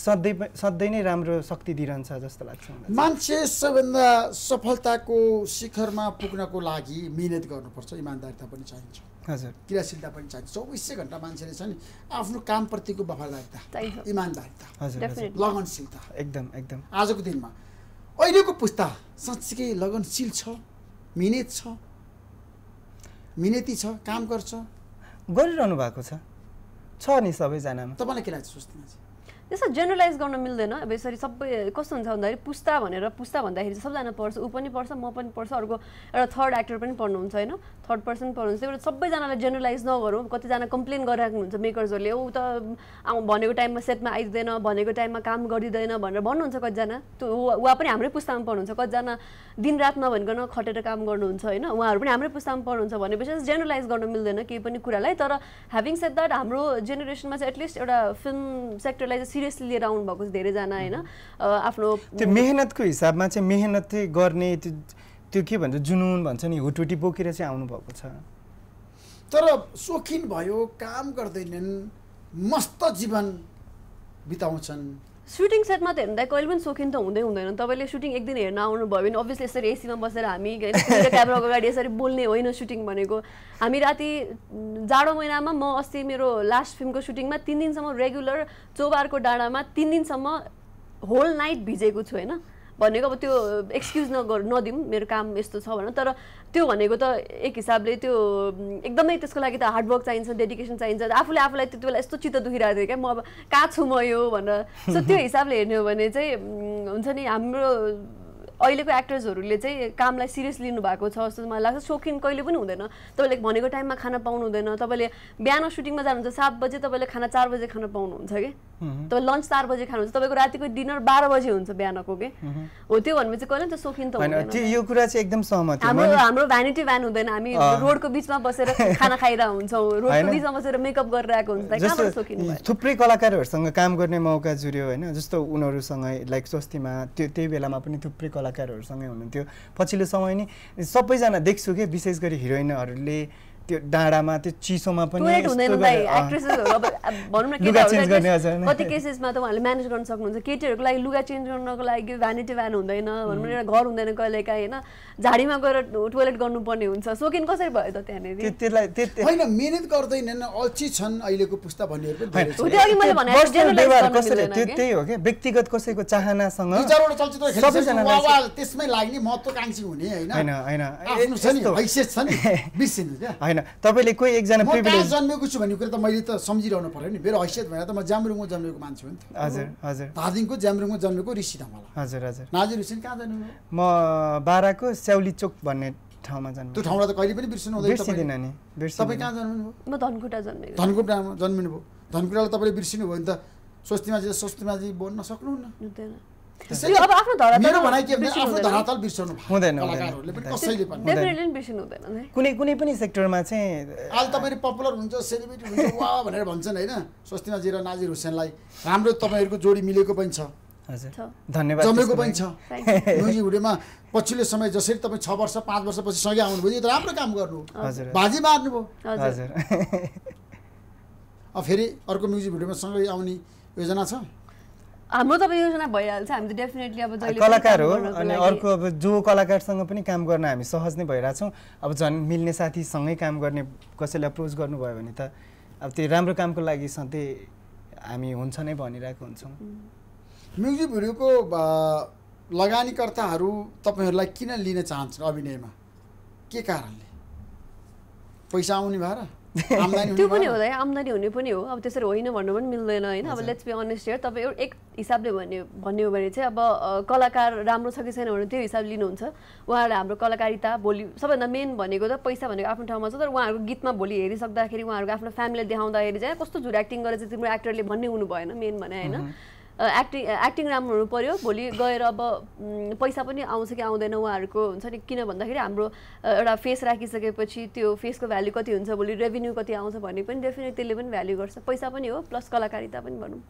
सधैँ सधैँ नै राम्रो शक्ति दिइरहन्छ जस्तो लाग्छ मान्छे सबभन्दा सफलताको शिखरमा पुग्नको लागि मिहिनेत गर्नुपर्छ इमान्दारिता पनि चाहिन्छ हजुर क्रियाशीलता पनि चाहिन्छ चौबिसै घन्टा मान्छेले छ नि आफ्नो कामप्रतिको वफादारिता इमान्दारिता लगनशीलता एकदम एकदम आजको दिनमा अहिलेको पुस्ता साँच्चीकै लगनशील छ मिहिनेत छ मिहिनेती छ काम गर्छ गरिरहनु भएको छ छ नि सबैजनामा तपाईँलाई के लाग्छ सोच्नु त्यसलाई जेनरलाइज गर्न मिल्दैन अब यसरी सबै कस्तो हुन्छ भन्दाखेरि पुस्ता भनेर पुस्ता भन्दाखेरि चाहिँ सबजना पढ्छ ऊ पनि पर्छ म पनि पर्छ अर्को एउटा थर्ड एक्टर पनि पढ्नुहुन्छ होइन थर्ड पर्सन पढ्नुहुन्छ एउटा सबैजनालाई जेनरलाइज नगरौँ कतिजना कम्प्लेन गरिराख्नुहुन्छ मेकर्सहरूले ऊ त भनेको टाइममा सेटमा आइदिँदैन भनेको टाइममा काम गरिँदैन भनेर भन्नुहुन्छ कतिजना त्यो उहाँ पनि हाम्रै पुस्तामा पढ्नुहुन्छ कतिजना रात नभनिकन खटेर काम गर्नुहुन्छ होइन उहाँहरू पनि हाम्रै पुस्तामा पढ्नुहुन्छ भनेपछि जेनरलाइज गर्न मिल्दैन केही पनि कुरालाई तर ह्याभिङ सेट द्याट हाम्रो जेनेरेसनमा चाहिँ एटलिस्ट एउटा फिल्म सेक्टरलाई चाहिँ सिरियसली लिएर आउनुभएको छ धेरैजना होइन आफ्नो त्यो मेहनतको हिसाबमा चाहिँ मेहनत चाहिँ गर्ने त्यो त्यो के भन्छ जुनुन भन्छ नि हुटुटी बोकेर चाहिँ आउनुभएको छ तर सोखिन भयो काम गर्दैनन् मस्त जीवन बिताउँछन् सुटिङ सेटमा त हेर्दा कहिले पनि सोखिन त हुँदै हुँदैन तपाईँले सुटिङ एक दिन हेर्न आउनुभयो भने अभियसली यसरी एसीमा बसेर हामी क्यामेराको अगाडि यसरी बोल्ने होइन सुटिङ भनेको हामी राति जाडो महिनामा म अस्ति मेरो लास्ट फिल्मको सुटिङमा तिन दिनसम्म रेगुलर चोबारको डाँडामा तिन दिनसम्म होल नाइट भिजेको छु होइन भनेको अब त्यो एक्सक्युज नगर नदिउँ मेरो काम यस्तो छ भनेर तर त्यो भनेको त एक हिसाबले त्यो एकदमै त्यसको लागि त हार्डवर्क चाहिन्छ डेडिकेसन चाहिन्छ आफूले आफूलाई त्यति बेला यस्तो चित्त दुखिरहेको थियो क्या म अब कहाँ छु म यो भनेर सो त्यो हिसाबले हेर्ने हो भने चाहिँ हुन्छ नि हाम्रो अहिलेको एक्टर्सहरूले चाहिँ कामलाई सिरियस भएको छ जस्तो मलाई लाग्छ सोखिन कहिले पनि हुँदैन तपाईँले भनेको टाइममा खाना पाउनु हुँदैन तपाईँले बिहान सुटिङमा जानुहुन्छ सात बजे तपाईँले खाना चार बजे खान पाउनुहुन्छ कि तपाईँ लन्च चार बजे खानुहुन्छ तपाईँको रातिको डिनर बाह्र बजे हुन्छ बिहानको के हो त्यो भनेपछि चाहिँ कहिले त सोखिन त हुँदैन हाम्रो हाम्रो भ्यानिटी भ्यान हुँदैन हामी रोडको बिचमा बसेर खाना खाइरहेको हुन्छौँ रोडको बिचमा बसेर मेकअप गरिरहेको हुन्छ थुप्रै कलाकारहरूसँग काम गर्ने मौका जुड्यो होइन जस्तो उनीहरूसँग लाइक स्वस्तिमा त्यो त्यही बेलामा पनि थुप्रै कलाकारहरूसँगै हुनुहुन्थ्यो पछिल्लो समय नि सबैजना देख्छु कि विशेष गरी हिरोइनहरूले त्यो डाँडामा त्यो चिसोमा पनि कति केसेसमा त उहाँले म्यानेज गर्न सक्नुहुन्छ केटीहरूको लागि लुगा चेन्ज गर्नको लागि भ्यानिटी भ्यान हुँदैन भनौँ न एउटा घर हुँदैन कहिलेकाहीँ होइन झाडीमा गएर टोइलेट गर्नुपर्ने हुन्छ सोकिन कसरी भयो त त्यहाँनिर त्यसलाई होइन मिहिनेत गर्दैनन् अल्छी छन् अहिलेको पुस्ता भन्नेहरू त्यही हो क्या व्यक्तिगत कसैको चाहनासँग त्यसमै लाग्ने महत्त्वकाङ्क्षी हुने होइन होइन तपाईँले कोही एकजना प्रिभिलेज जन्मेको छु भन्ने कुरा त मैले त सम्झिरहनु पऱ्यो नि मेरो हैसियत भनेर त म जाम्रुङमा जन्मेको मान्छे हो नि हजुर हजुर धादिङको जामरुङमा जन्मेको ऋषि धमाला हजुर हजुर नाजिर हुसेन कहाँ जन्मेको म बाह्रको स्याउली चोक भन्ने ठाउँमा जानु त्यो ठाउँलाई त कहिले पनि बिर्सनु हुँदैन नि तपाईँ कहाँ जन्मनु भयो म धनकुटा जन्मेको धनकुटामा जन्मिनु भयो धनकुटालाई तपाईँले बिर्सिनु भयो भने त स्वस्तिमाझी स्वस्तिमाझी बोल्न सक्नुहुन्न कुनै कुनै पनि सेक्टरमा चाहिँ पपुलर हुन्छ सेलिब्रेटी हुन्छ वा भनेर भन्छन् होइन स्वस्तिमाजी र नाजिर हुसेनलाई राम्रो तपाईँहरूको जोडी मिलेको पनि छ धन्यवाद जमेको पनि छ भिडियोमा पछिल्लो समय जसरी तपाईँ छ वर्ष पाँच वर्षपछि सँगै आउनुभयो यो त राम्रो काम गर्नु बाजी मार्नुभयो अब फेरि अर्को म्युजिक भिडियोमा सँगै आउने योजना छ हाम्रो त योजना भइहाल्छ हामी त डेफिनेटली अब कलाकार हो अनि अर्को अब जो कलाकारसँग पनि काम गर्न हामी सहज नै भइरहेछौँ अब झन् मिल्ने साथीसँगै काम गर्ने कसैले अप्रोच गर्नुभयो भने त अब त्यो राम्रो कामको लागि सधैँ हामी हुन्छ नै भनिरहेको हुन्छौँ म्युजिक भिडियोको लगानीकर्ताहरू तपाईँहरूलाई किन लिन चाहन्छन् अभिनयमा के कारणले पैसा आउने भएर त्यो पनि हो है आम्दानी हुने पनि हो अब त्यसरी होइन भन्नु पनि मिल्दैन होइन अब लेट्स बी अनेस्ट हेयर तपाईँ एउटा एक हिसाबले भन्यो भन्यो भने चाहिँ अब कलाकार राम्रो छ कि छैन भने त्यो हिसाबले लिनुहुन्छ उहाँहरूले हाम्रो कलाकारिता भोलि सबैभन्दा मेन भनेको त पैसा भनेको आफ्नो ठाउँमा छ तर उहाँहरूको गीतमा भोलि हेरिसक्दाखेरि उहाँहरूको आफ्नो फ्यामिलीले देखाउँदाखेरि चाहिँ कस्तो झुर एक्टिङ गरेर चाहिँ तिम्रो एक्टरले भन्ने हुनु भएन मेन भने होइन एक्टिङ एक्टिङ राम्रो हुनु पऱ्यो भोलि गएर अब पैसा पनि आउँछ कि आउँदैन उहाँहरूको हुन्छ नि किन भन्दाखेरि हाम्रो एउटा फेस राखिसकेपछि त्यो फेसको भ्याल्यु कति हुन्छ भोलि रेभेन्यू कति आउँछ भन्ने पनि डेफिनेट त्यसले पनि भ्याल्यु गर्छ पैसा पनि हो प्लस कलाकारिता पनि भनौँ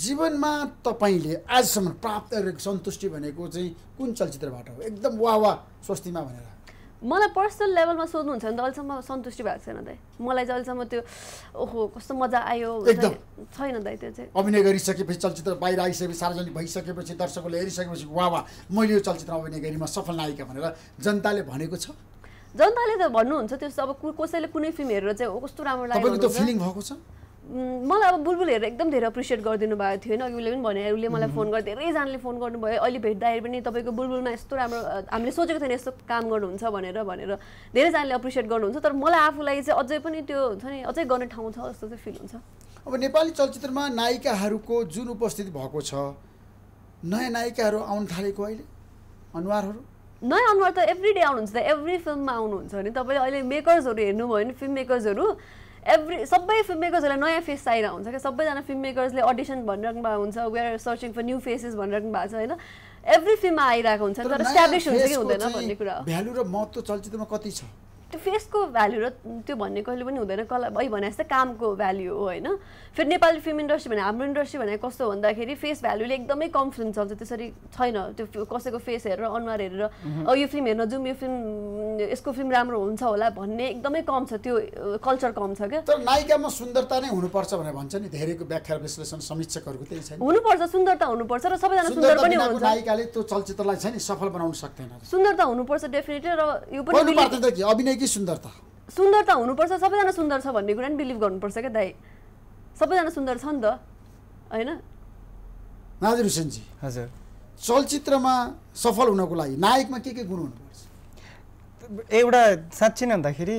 जीवनमा तपाईँले आजसम्म प्राप्त गरेको सन्तुष्टि भनेको चाहिँ कुन चलचित्रबाट हो एकदम वा वा स्वस्तिमा भनेर मलाई पर्सनल लेभलमा सोध्नुहुन्छ भने त अहिलेसम्म सन्तुष्टि भएको छैन दाइ मलाई चाहिँ अहिलेसम्म त्यो ओहो कस्तो मजा आयो छैन दाइ त्यो चाहिँ अभिनय गरिसकेपछि चलचित्र बाहिर आइसकेपछि सार्वजनिक भइसकेपछि दर्शकहरूले हेरिसकेपछि वा वा मैले यो चलचित्र अभिनय गरेमा सफल नायिका भनेर जनताले भनेको छ जनताले त भन्नुहुन्छ त्यस्तो अब कसैले कुनै फिल्म हेरेर चाहिँ कस्तो राम्रो लाग्यो फिलिङ भएको छ मलाई अब बुलबुलहरू एकदम धेरै एप्रिसिएट गरिदिनु भएको थियो होइन उसले पनि भने उसले मलाई फोन गरेर धेरैजनाले फोन गर्नुभयो अहिले भेट्दाखेरि पनि तपाईँको बुलबुलमा यस्तो राम्रो हामीले सोचेको थिएन यस्तो काम गर्नुहुन्छ भनेर भनेर धेरैजनाले एप्रिसिएट गर्नुहुन्छ तर मलाई आफूलाई चाहिँ अझै पनि त्यो हुन्छ नि अझै गर्ने ठाउँ छ जस्तो चाहिँ फिल हुन्छ अब नेपाली चलचित्रमा नायिकाहरूको जुन उपस्थिति भएको छ नयाँ नायिकाहरू आउनु थालेको अहिले अनुहारहरू नयाँ अनुहार त एभ्री डे आउनुहुन्छ त एभ्री फिल्ममा आउनुहुन्छ भने तपाईँले अहिले मेकर्सहरू हेर्नुभयो भने फिल्म मेकर्सहरू एभ्री सबै फिल्म मेकर्सहरूलाई नयाँ फेस चाहिरहेको हुन्छ क्या सबैजना फिल्म मेकर्सले अडिसन भनिराख्नु भएको हुन्छ we are searching for new faces भनिराख्नु भएको छ होइन एभ्री फिल्ममा आइरहेको हुन्छ तर स्ट्याब्लिस हुन्छ कि हुँदैन भन्ने कुरा भ्यालु र महत्त्व चलचित्रमा कति छ त्यो फेसको भ्याल्यु र त्यो भन्ने कहिले पनि हुँदैन कला भइ भने जस्तै कामको भ्याल्यु हो होइन फेरि नेपाली फिल्म इन्डस्ट्री भने हाम्रो इन्डस्ट्री भने कस्तो भन्दाखेरि फेस भ्याल्युले एकदमै कम फिल्म चल्छ त्यसरी छैन त्यो कसैको फेस हेरेर अनुहार हेरेर यो फिल्म हेर्न जाउँ यो फिल्म यसको फिल्म राम्रो हुन्छ होला भन्ने एकदमै कम छ त्यो कल्चर कम छ क्या तर नायिकामा सुन्दरता नै हुनुपर्छ भनेर भन्छ नि धेरैको व्याख्या विश्लेषण समीक्षकहरूको त्यही छ हुनुपर्छ सुन्दरता हुनुपर्छ र सबैजना सुन्दर पनि हुन्छ नायिकाले त्यो चलचित्रलाई चाहिँ नि सफल बनाउन सक्दैन सुन्दरता हुनुपर्छ डेफिनेटली र यो पनि कि सुन्दरता सुन्दरता हुनुपर्छ सबैजना सुन्दर छ भन्ने कुरा नि बिलिभ गर्नुपर्छ क्या दाइ सबैजना सुन्दर छ नि त होइन नाजिर हुसेनजी हजुर चलचित्रमा सफल हुनको लागि नायकमा के के गुण हुनुपर्छ एउटा साँच्ची भन्दाखेरि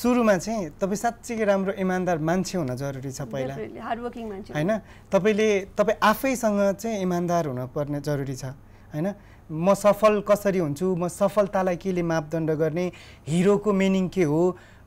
सुरुमा चाहिँ तपाईँ साँच्चीकै राम्रो इमान्दार मान्छे हुन जरुरी छ पहिला होइन तपाईँले तपाईँ आफैसँग चाहिँ इमान्दार हुनुपर्ने जरुरी छ होइन म सफल कसरी हुन्छु म सफलतालाई केले मापदण्ड गर्ने हिरोको मिनिङ के हो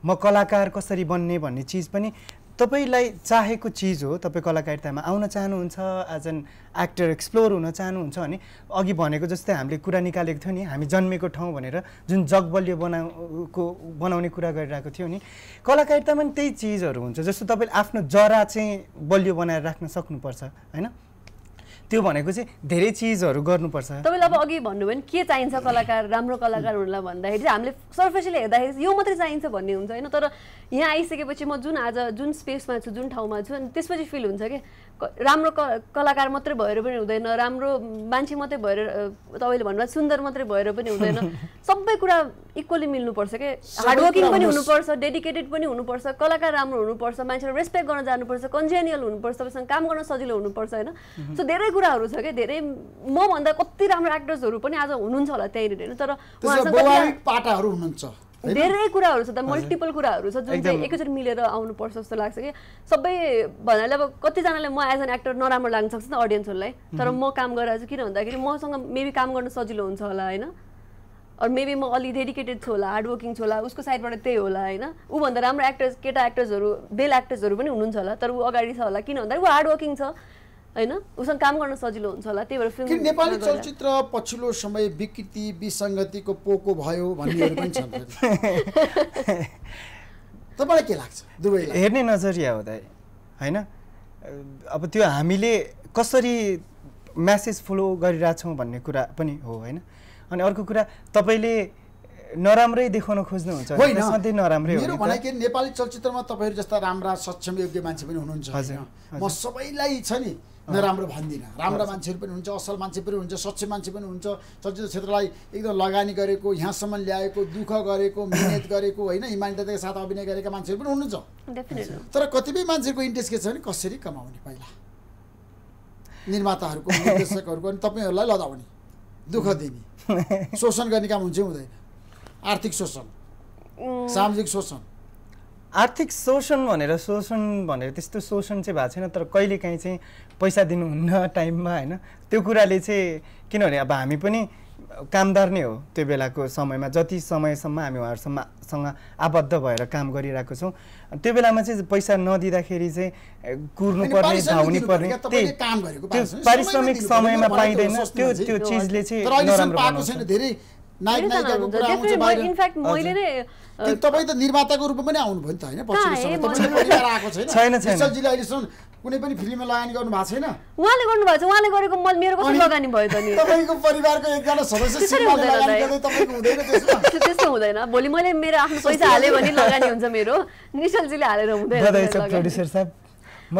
म कलाकार कसरी बन्ने भन्ने चिज पनि तपाईँलाई चाहेको चिज हो तपाईँ कलाकारितामा आउन चाहनुहुन्छ एज एन एक्टर एक्सप्लोर हुन चाहनुहुन्छ भने अघि भनेको जस्तै हामीले कुरा निकालेको थियौँ नि हामी जन्मेको ठाउँ भनेर जुन जगबलियो बनाउको बनाउने कुरा गरिरहेको थियौँ नि कलाकारितामा पनि त्यही चिजहरू हुन्छ जस्तो तपाईँले आफ्नो जरा चाहिँ बलियो बनाएर राख्न सक्नुपर्छ होइन त्यो भनेको चाहिँ धेरै चिजहरू गर्नुपर्छ तपाईँले अब अघि भन्नुभयो भने के चाहिन्छ कलाकार राम्रो कलाकार हुनुलाई भन्दाखेरि चाहिँ हामीले सर्फेसियली हेर्दाखेरि यो मात्रै चाहिन्छ भन्ने हुन्छ होइन तर यहाँ आइसकेपछि म जुन आज जुन स्पेसमा छु जुन ठाउँमा छु अनि त्यसपछि फिल हुन्छ कि राम्रो क कलाकार मात्रै भएर पनि हुँदैन राम्रो मान्छे मात्रै भएर तपाईँले भन्नुभयो सुन्दर मात्रै भएर पनि हुँदैन सबै कुरा इक्वली मिल्नुपर्छ कि हार्डवर्किङ पनि हुनुपर्छ डेडिकेटेड पनि हुनुपर्छ कलाकार राम्रो हुनुपर्छ मान्छेलाई रेस्पेक्ट गर्न जानुपर्छ कन्जेनियल हुनुपर्छ तपाईँसँग काम गर्न सजिलो हुनुपर्छ होइन सो धेरै कुराहरू छ कि धेरै मभन्दा कति राम्रो एक्टर्सहरू पनि आज हुनुहुन्छ होला त्यहीँनिर होइन तर उहाँसँग पाटाहरू हुनुहुन्छ धेरै कुराहरू छ त मल्टिपल कुराहरू छ जुन चाहिँ एकैचोटि मिलेर आउनुपर्छ जस्तो लाग्छ कि सबै भन्नाले अब कतिजनाले म एज एन एक्टर नराम्रो लाग्न सक्छ नि त अडियन्सहरूलाई तर म काम गरेर चाहिँ किन भन्दाखेरि मसँग मेबी काम गर्न सजिलो हुन्छ होला होइन अरू मेबी म अलि डेडिकेटेड छु होला हार्डवर्किङ छु होला उसको साइडबाट त्यही होला होइन ऊभन्दा राम्रो एक्टर्स केटा एक्टर्सहरू बेल एक्टर्सहरू पनि हुनुहुन्छ होला तर ऊ अगाडि छ होला किन भन्दाखेरि ऊ हार्डवर्किङ छ होइन उसँग काम गर्न सजिलो हुन्छ होला त्यही भएर फिल्म नेपाली चलचित्र पछिल्लो समय विकृति विसङ्गतिको पोको भयो भन्नेहरू पनि छन् तपाईँलाई के लाग्छ दुवै हेर्ने नजरिया हो दाइ होइन अब त्यो हामीले कसरी म्यासेज फलो गरिरहेछौँ भन्ने कुरा पनि हो होइन अनि अर्को कुरा तपाईँले नराम्रै देखाउन खोज्नुहुन्छ होइन सधैँ नराम्रै मेरो भनाइ के नेपाली चलचित्रमा तपाईँहरू जस्ता राम्रा सक्षम योग्य मान्छे पनि हुनुहुन्छ म सबैलाई छ नि नराम्रो भन्दिनँ राम्रा मान्छेहरू पनि हुन्छ असल मान्छे पनि हुन्छ स्वच्छ मान्छे पनि हुन्छ चलचित्र क्षेत्रलाई एकदम लगानी गरेको यहाँसम्म ल्याएको दुःख गरेको मिहिनेत गरेको होइन इमान्दारीका साथ अभिनय गरेका मान्छेहरू पनि हुनुहुन्छ तर कतिपय मान्छेको इन्ट्रेस्ट के छ भने कसरी कमाउने पहिला निर्माताहरूको निर्देशकहरूको अनि तपाईँहरूलाई लदाउने दुःख दिने शोषण गर्ने काम हुन्छ हुँदैन आर्थिक शोषण सामाजिक शोषण आर्थिक शोषण भनेर शोषण भनेर त्यस्तो शोषण चाहिँ भएको छैन तर कहिलेकाहीँ चाहिँ पैसा दिनुहुन्न टाइममा होइन त्यो कुराले चाहिँ किनभने अब हामी पनि कामदार नै हो त्यो बेलाको समयमा जति समयसम्म हामी उहाँहरूसम्म सँग आबद्ध भएर काम गरिरहेको छौँ त्यो बेलामा चाहिँ पैसा नदिँदाखेरि चाहिँ कुर्नु पर्ने धाउनु पर्ने त्यही त्यो पारिश्रमिक समयमा पाइँदैन त्यो त्यो चिजले चाहिँ इनफ्याक्ट मैले नै तपाईँ त निर्माताको रूपमा पनि आउनुभयो नि त होइन छैन विशालजीले अहिलेसम्म कुनै पनि फिल्ममा लगानी गर्नु भएको छैन उहाँले गर्नुभएको छ उहाँले गरेको मैले मेरो कस्तो लगानी भयो त नि तपाईँको परिवारको एकजना सदस्य हुँदैन त्यस्तो हुँदैन भोलि मैले मेरो आफ्नो पैसा हालेँ भने लगानी हुन्छ मेरो निशलजीले हालेर हुँदैन प्रोड्युसर साहब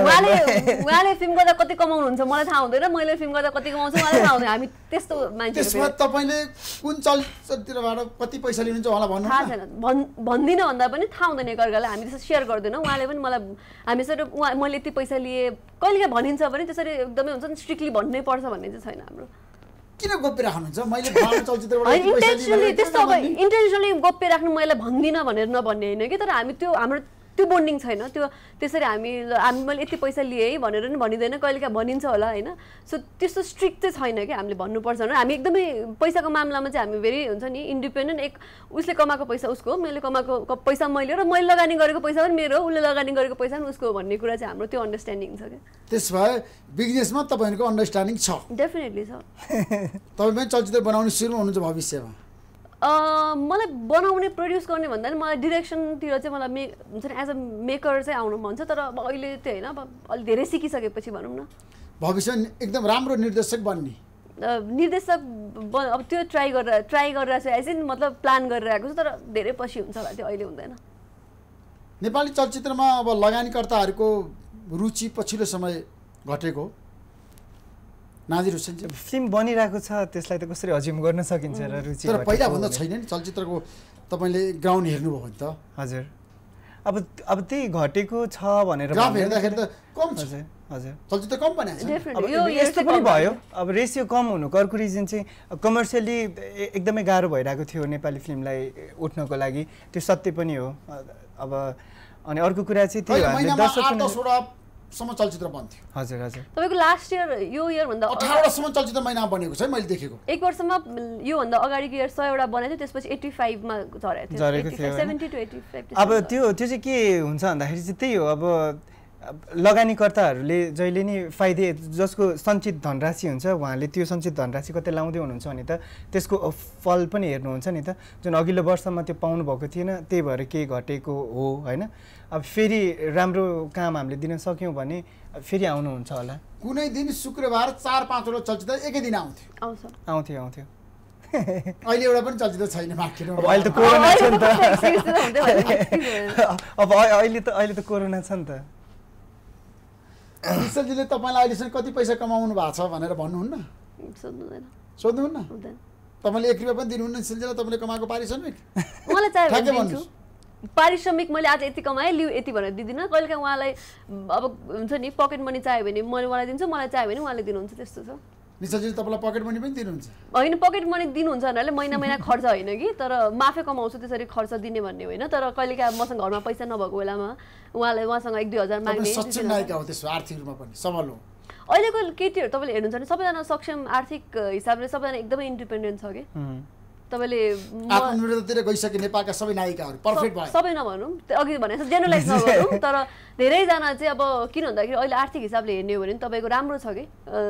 उहाँले उहाँले फिल्म गर्दा कति कमाउनुहुन्छ मलाई थाहा हुँदैन मैले फिल्म गर्दा कति कमाउँछु मलाई थाहा हुँदैन हामी त्यस्तो मान्छे त्यसमा तपाईँले कुन चलचित्रबाट कति पैसा लिनुहुन्छ उहाँलाई भन्नु थाहा छैन भन् भन्दिनँ भन्दा पनि थाहा हुँदैन एकअर्कालाई हामी त्यसरी सेयर गर्दैनौँ उहाँले पनि मलाई हामी सर उहाँ मैले यति पैसा लिएँ कहिलेकाहीँ भनिन्छ भने त्यसरी एकदमै हुन्छ नि स्ट्रिक्टली भन्नै पर्छ भन्ने चाहिँ छैन हाम्रो किन गोप्य राख्नुहुन्छ मैले इन्टेन्सनली त्यस्तो अब इन्टेन्सनली गोप्य राख्नु मैले भन्दिनँ भनेर नभन्ने होइन कि तर हामी त्यो हाम्रो त्यो बोन्डिङ छैन त्यो त्यसरी हामी हामी मैले यति पैसा लिएँ भनेर नि भनिँदैन कहिलेकाहीँ भनिन्छ होला होइन सो त्यस्तो स्ट्रिक्ट चाहिँ छैन कि हामीले भन्नुपर्छ भनेर हामी एकदमै पैसाको मामलामा चाहिँ हामी भेरी हुन्छ नि इन्डिपेन्डेन्ट एक उसले कमाएको पैसा उसको हो मैले कमाएको पैसा मैले र मैले लगानी गरेको पैसा पनि मेरो हो उसले लगानी गरेको पैसा पनि उसको भन्ने कुरा चाहिँ हाम्रो त्यो अन्डरस्ट्यान्डिङ छ क्या त्यस भए बिजनेसमा तपाईँहरूको अन्डरस्ट्यान्डिङ छ डेफिनेटली छ तपाईँ पनि चलचित्र बनाउने सुरु हुनुहुन्छ भविष्यमा मलाई बनाउने प्रड्युस गर्ने भन्दा पनि मलाई डिरेक्सनतिर चाहिँ मलाई मे हुन्छ नि एज अ मेकर चाहिँ आउनु मन छ तर अब अहिले त्यो होइन अब अलिक धेरै सिकिसकेपछि भनौँ न भविष्य एकदम राम्रो निर्देशक बन्ने निर्देशक अब त्यो ट्राई गरेर ट्राई गरेर चाहिँ एज इन मतलब प्लान गरिरहेको छु तर धेरै पछि हुन्छ होला त्यो अहिले हुँदैन नेपाली चलचित्रमा अब लगानीकर्ताहरूको रुचि पछिल्लो समय घटेको नाजिर हुसेन चाहिँ फिल्म बनिरहेको छ त्यसलाई त कसरी हजिम गर्न सकिन्छ र रुचि तर पहिला भन्दा छैन नि चलचित्रको तपाईँले ग्राउन्ड हेर्नुभयो भने त हजुर अब अब त्यही घटेको छ भनेर हेर्दाखेरि त कम छ हजुर चलचित्र कम अब यस्तो पनि भयो अब रेसियो कम हुनु अर्को रिजन चाहिँ कमर्सियली एकदमै गाह्रो भइरहेको थियो नेपाली फिल्मलाई उठ्नको लागि त्यो सत्य पनि हो अब अनि अर्को कुरा चाहिँ त्यही सम्म चलचित्र बन्थ्यो हजुर हजुर तपाईँको लास्ट इयर यो इयर इयरभन्दा अठारवटासम्म चलचित्र महिना बनेको छ मैले देखेको एक वर्षमा योभन्दा अगाडिको इयर सयवटा बनाएको थियो त्यसपछि एट्टी फाइभमा झरेको थियो अब त्यो त्यो चाहिँ के हुन्छ भन्दाखेरि चाहिँ त्यही हो अब लगानीकर्ताहरूले जहिले नै फाइदे जसको सञ्चित धनराशि हुन्छ उहाँले त्यो सञ्चित धनराशि कतै लाउँदै हुनुहुन्छ भने त त्यसको फल पनि हेर्नुहुन्छ नि त जुन अघिल्लो वर्षमा त्यो पाउनुभएको थिएन त्यही भएर केही घटेको हो होइन अब फेरि राम्रो काम हामीले दिन सक्यौँ भने फेरि आउनुहुन्छ होला कुनै दिन शुक्रबार चार पाँचवटा चलचित्र एकै दिन आउँथ्यो आउँथ्यो आउँथ्यो अहिले एउटा पनि चलचित्र छैन अहिले त कोरोना छ नि त अब अहिले त अहिले त कोरोना छ नि त विशलजीले तपाईँलाई अहिलेसम्म कति पैसा कमाउनु भएको छ भनेर भन्नुहुन्न सोध्नुहुन्न तपाईँले एक रुपियाँ पनि दिनुहुन्न सिलजीलाई तपाईँले कमाएको पारिश्रमिक मलाई चाहियो पारिश्रमिक मैले आज यति कमाएँ लिउ यति भनेर दिँदिनँ कहिलेकाहीँ उहाँलाई अब हुन्छ नि पकेट मनी चाहियो भने मैले उहाँलाई दिन्छु मलाई चाहियो भने उहाँले दिनुहुन्छ त्यस्तो छ निशाजीले तपाईँलाई पकेट मनी पनि दिनुहुन्छ होइन पकेट मनी दिनुहुन्छ भन्नाले महिना महिना खर्च होइन कि तर माफे कमाउँछु त्यसरी खर्च दिने भन्ने होइन तर कहिले कहिलेकाहीँ मसँग घरमा पैसा नभएको बेलामा उहाँलाई उहाँसँग एक दुई हजार माग्ने नायिका हो त्यसो आर्थिक रूपमा पनि सबल हो अहिलेको केटीहरू तपाईँले हेर्नुहुन्छ भने सबैजना सक्षम आर्थिक हिसाबले सबैजना एकदमै इन्डिपेन्डेन्ट छ कि तपाईँले गइसके नेपालका सबै नायिकाहरू पर्फेक्ट भयो सबै नभनौँ अघि भने जेनरलाइज नभनौँ तर धेरैजना चाहिँ अब किन भन्दाखेरि अहिले आर्थिक हिसाबले हेर्ने हो भने तपाईँको राम्रो छ कि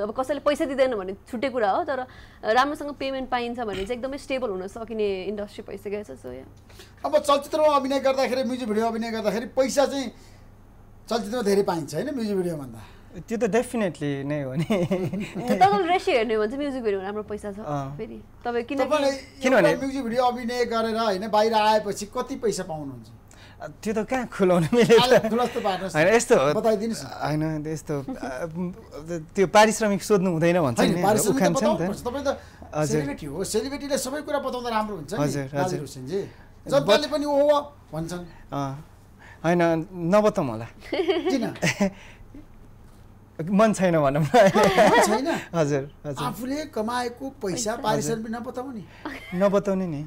अब कसैले पैसा दिँदैन भने छुट्टै कुरा हो तर राम्रोसँग पेमेन्ट पाइन्छ भने चाहिँ एकदमै स्टेबल हुन सकिने इन्डस्ट्री भइसकेको छ सो यहाँ अब चलचित्रमा अभिनय गर्दाखेरि म्युजिक भिडियो अभिनय गर्दाखेरि पैसा चाहिँ चलचित्रमा धेरै पाइन्छ होइन म्युजिक भिडियोभन्दा त्यो त डेफिनेटली नै हो नि तपाईँले रेसी हेर्ने हो भने म्युजिक भिडियो राम्रो पैसा छ फेरि तपाईँ किन किनभने म्युजिक भिडियो अभिनय गरेर होइन बाहिर आएपछि कति पैसा पाउनुहुन्छ त्यो त कहाँ खुलाउनु होइन यस्तो होइन यस्तो त्यो पारिश्रमिक सोध्नु हुँदैन भन्छ नि तपाईँ त सेलिब्रिटी हो सेलिब्रेटीले सबै कुरा बताउँदा राम्रो हुन्छ हजुर हजुर हुसेनजी जनताले पनि ओ भन्छन् होइन नबताउँ होला किन मन छैन भनौँ छैन हजुर आफूले कमाएको पैसा पारिश्रमिक नबताउने नबताउने नि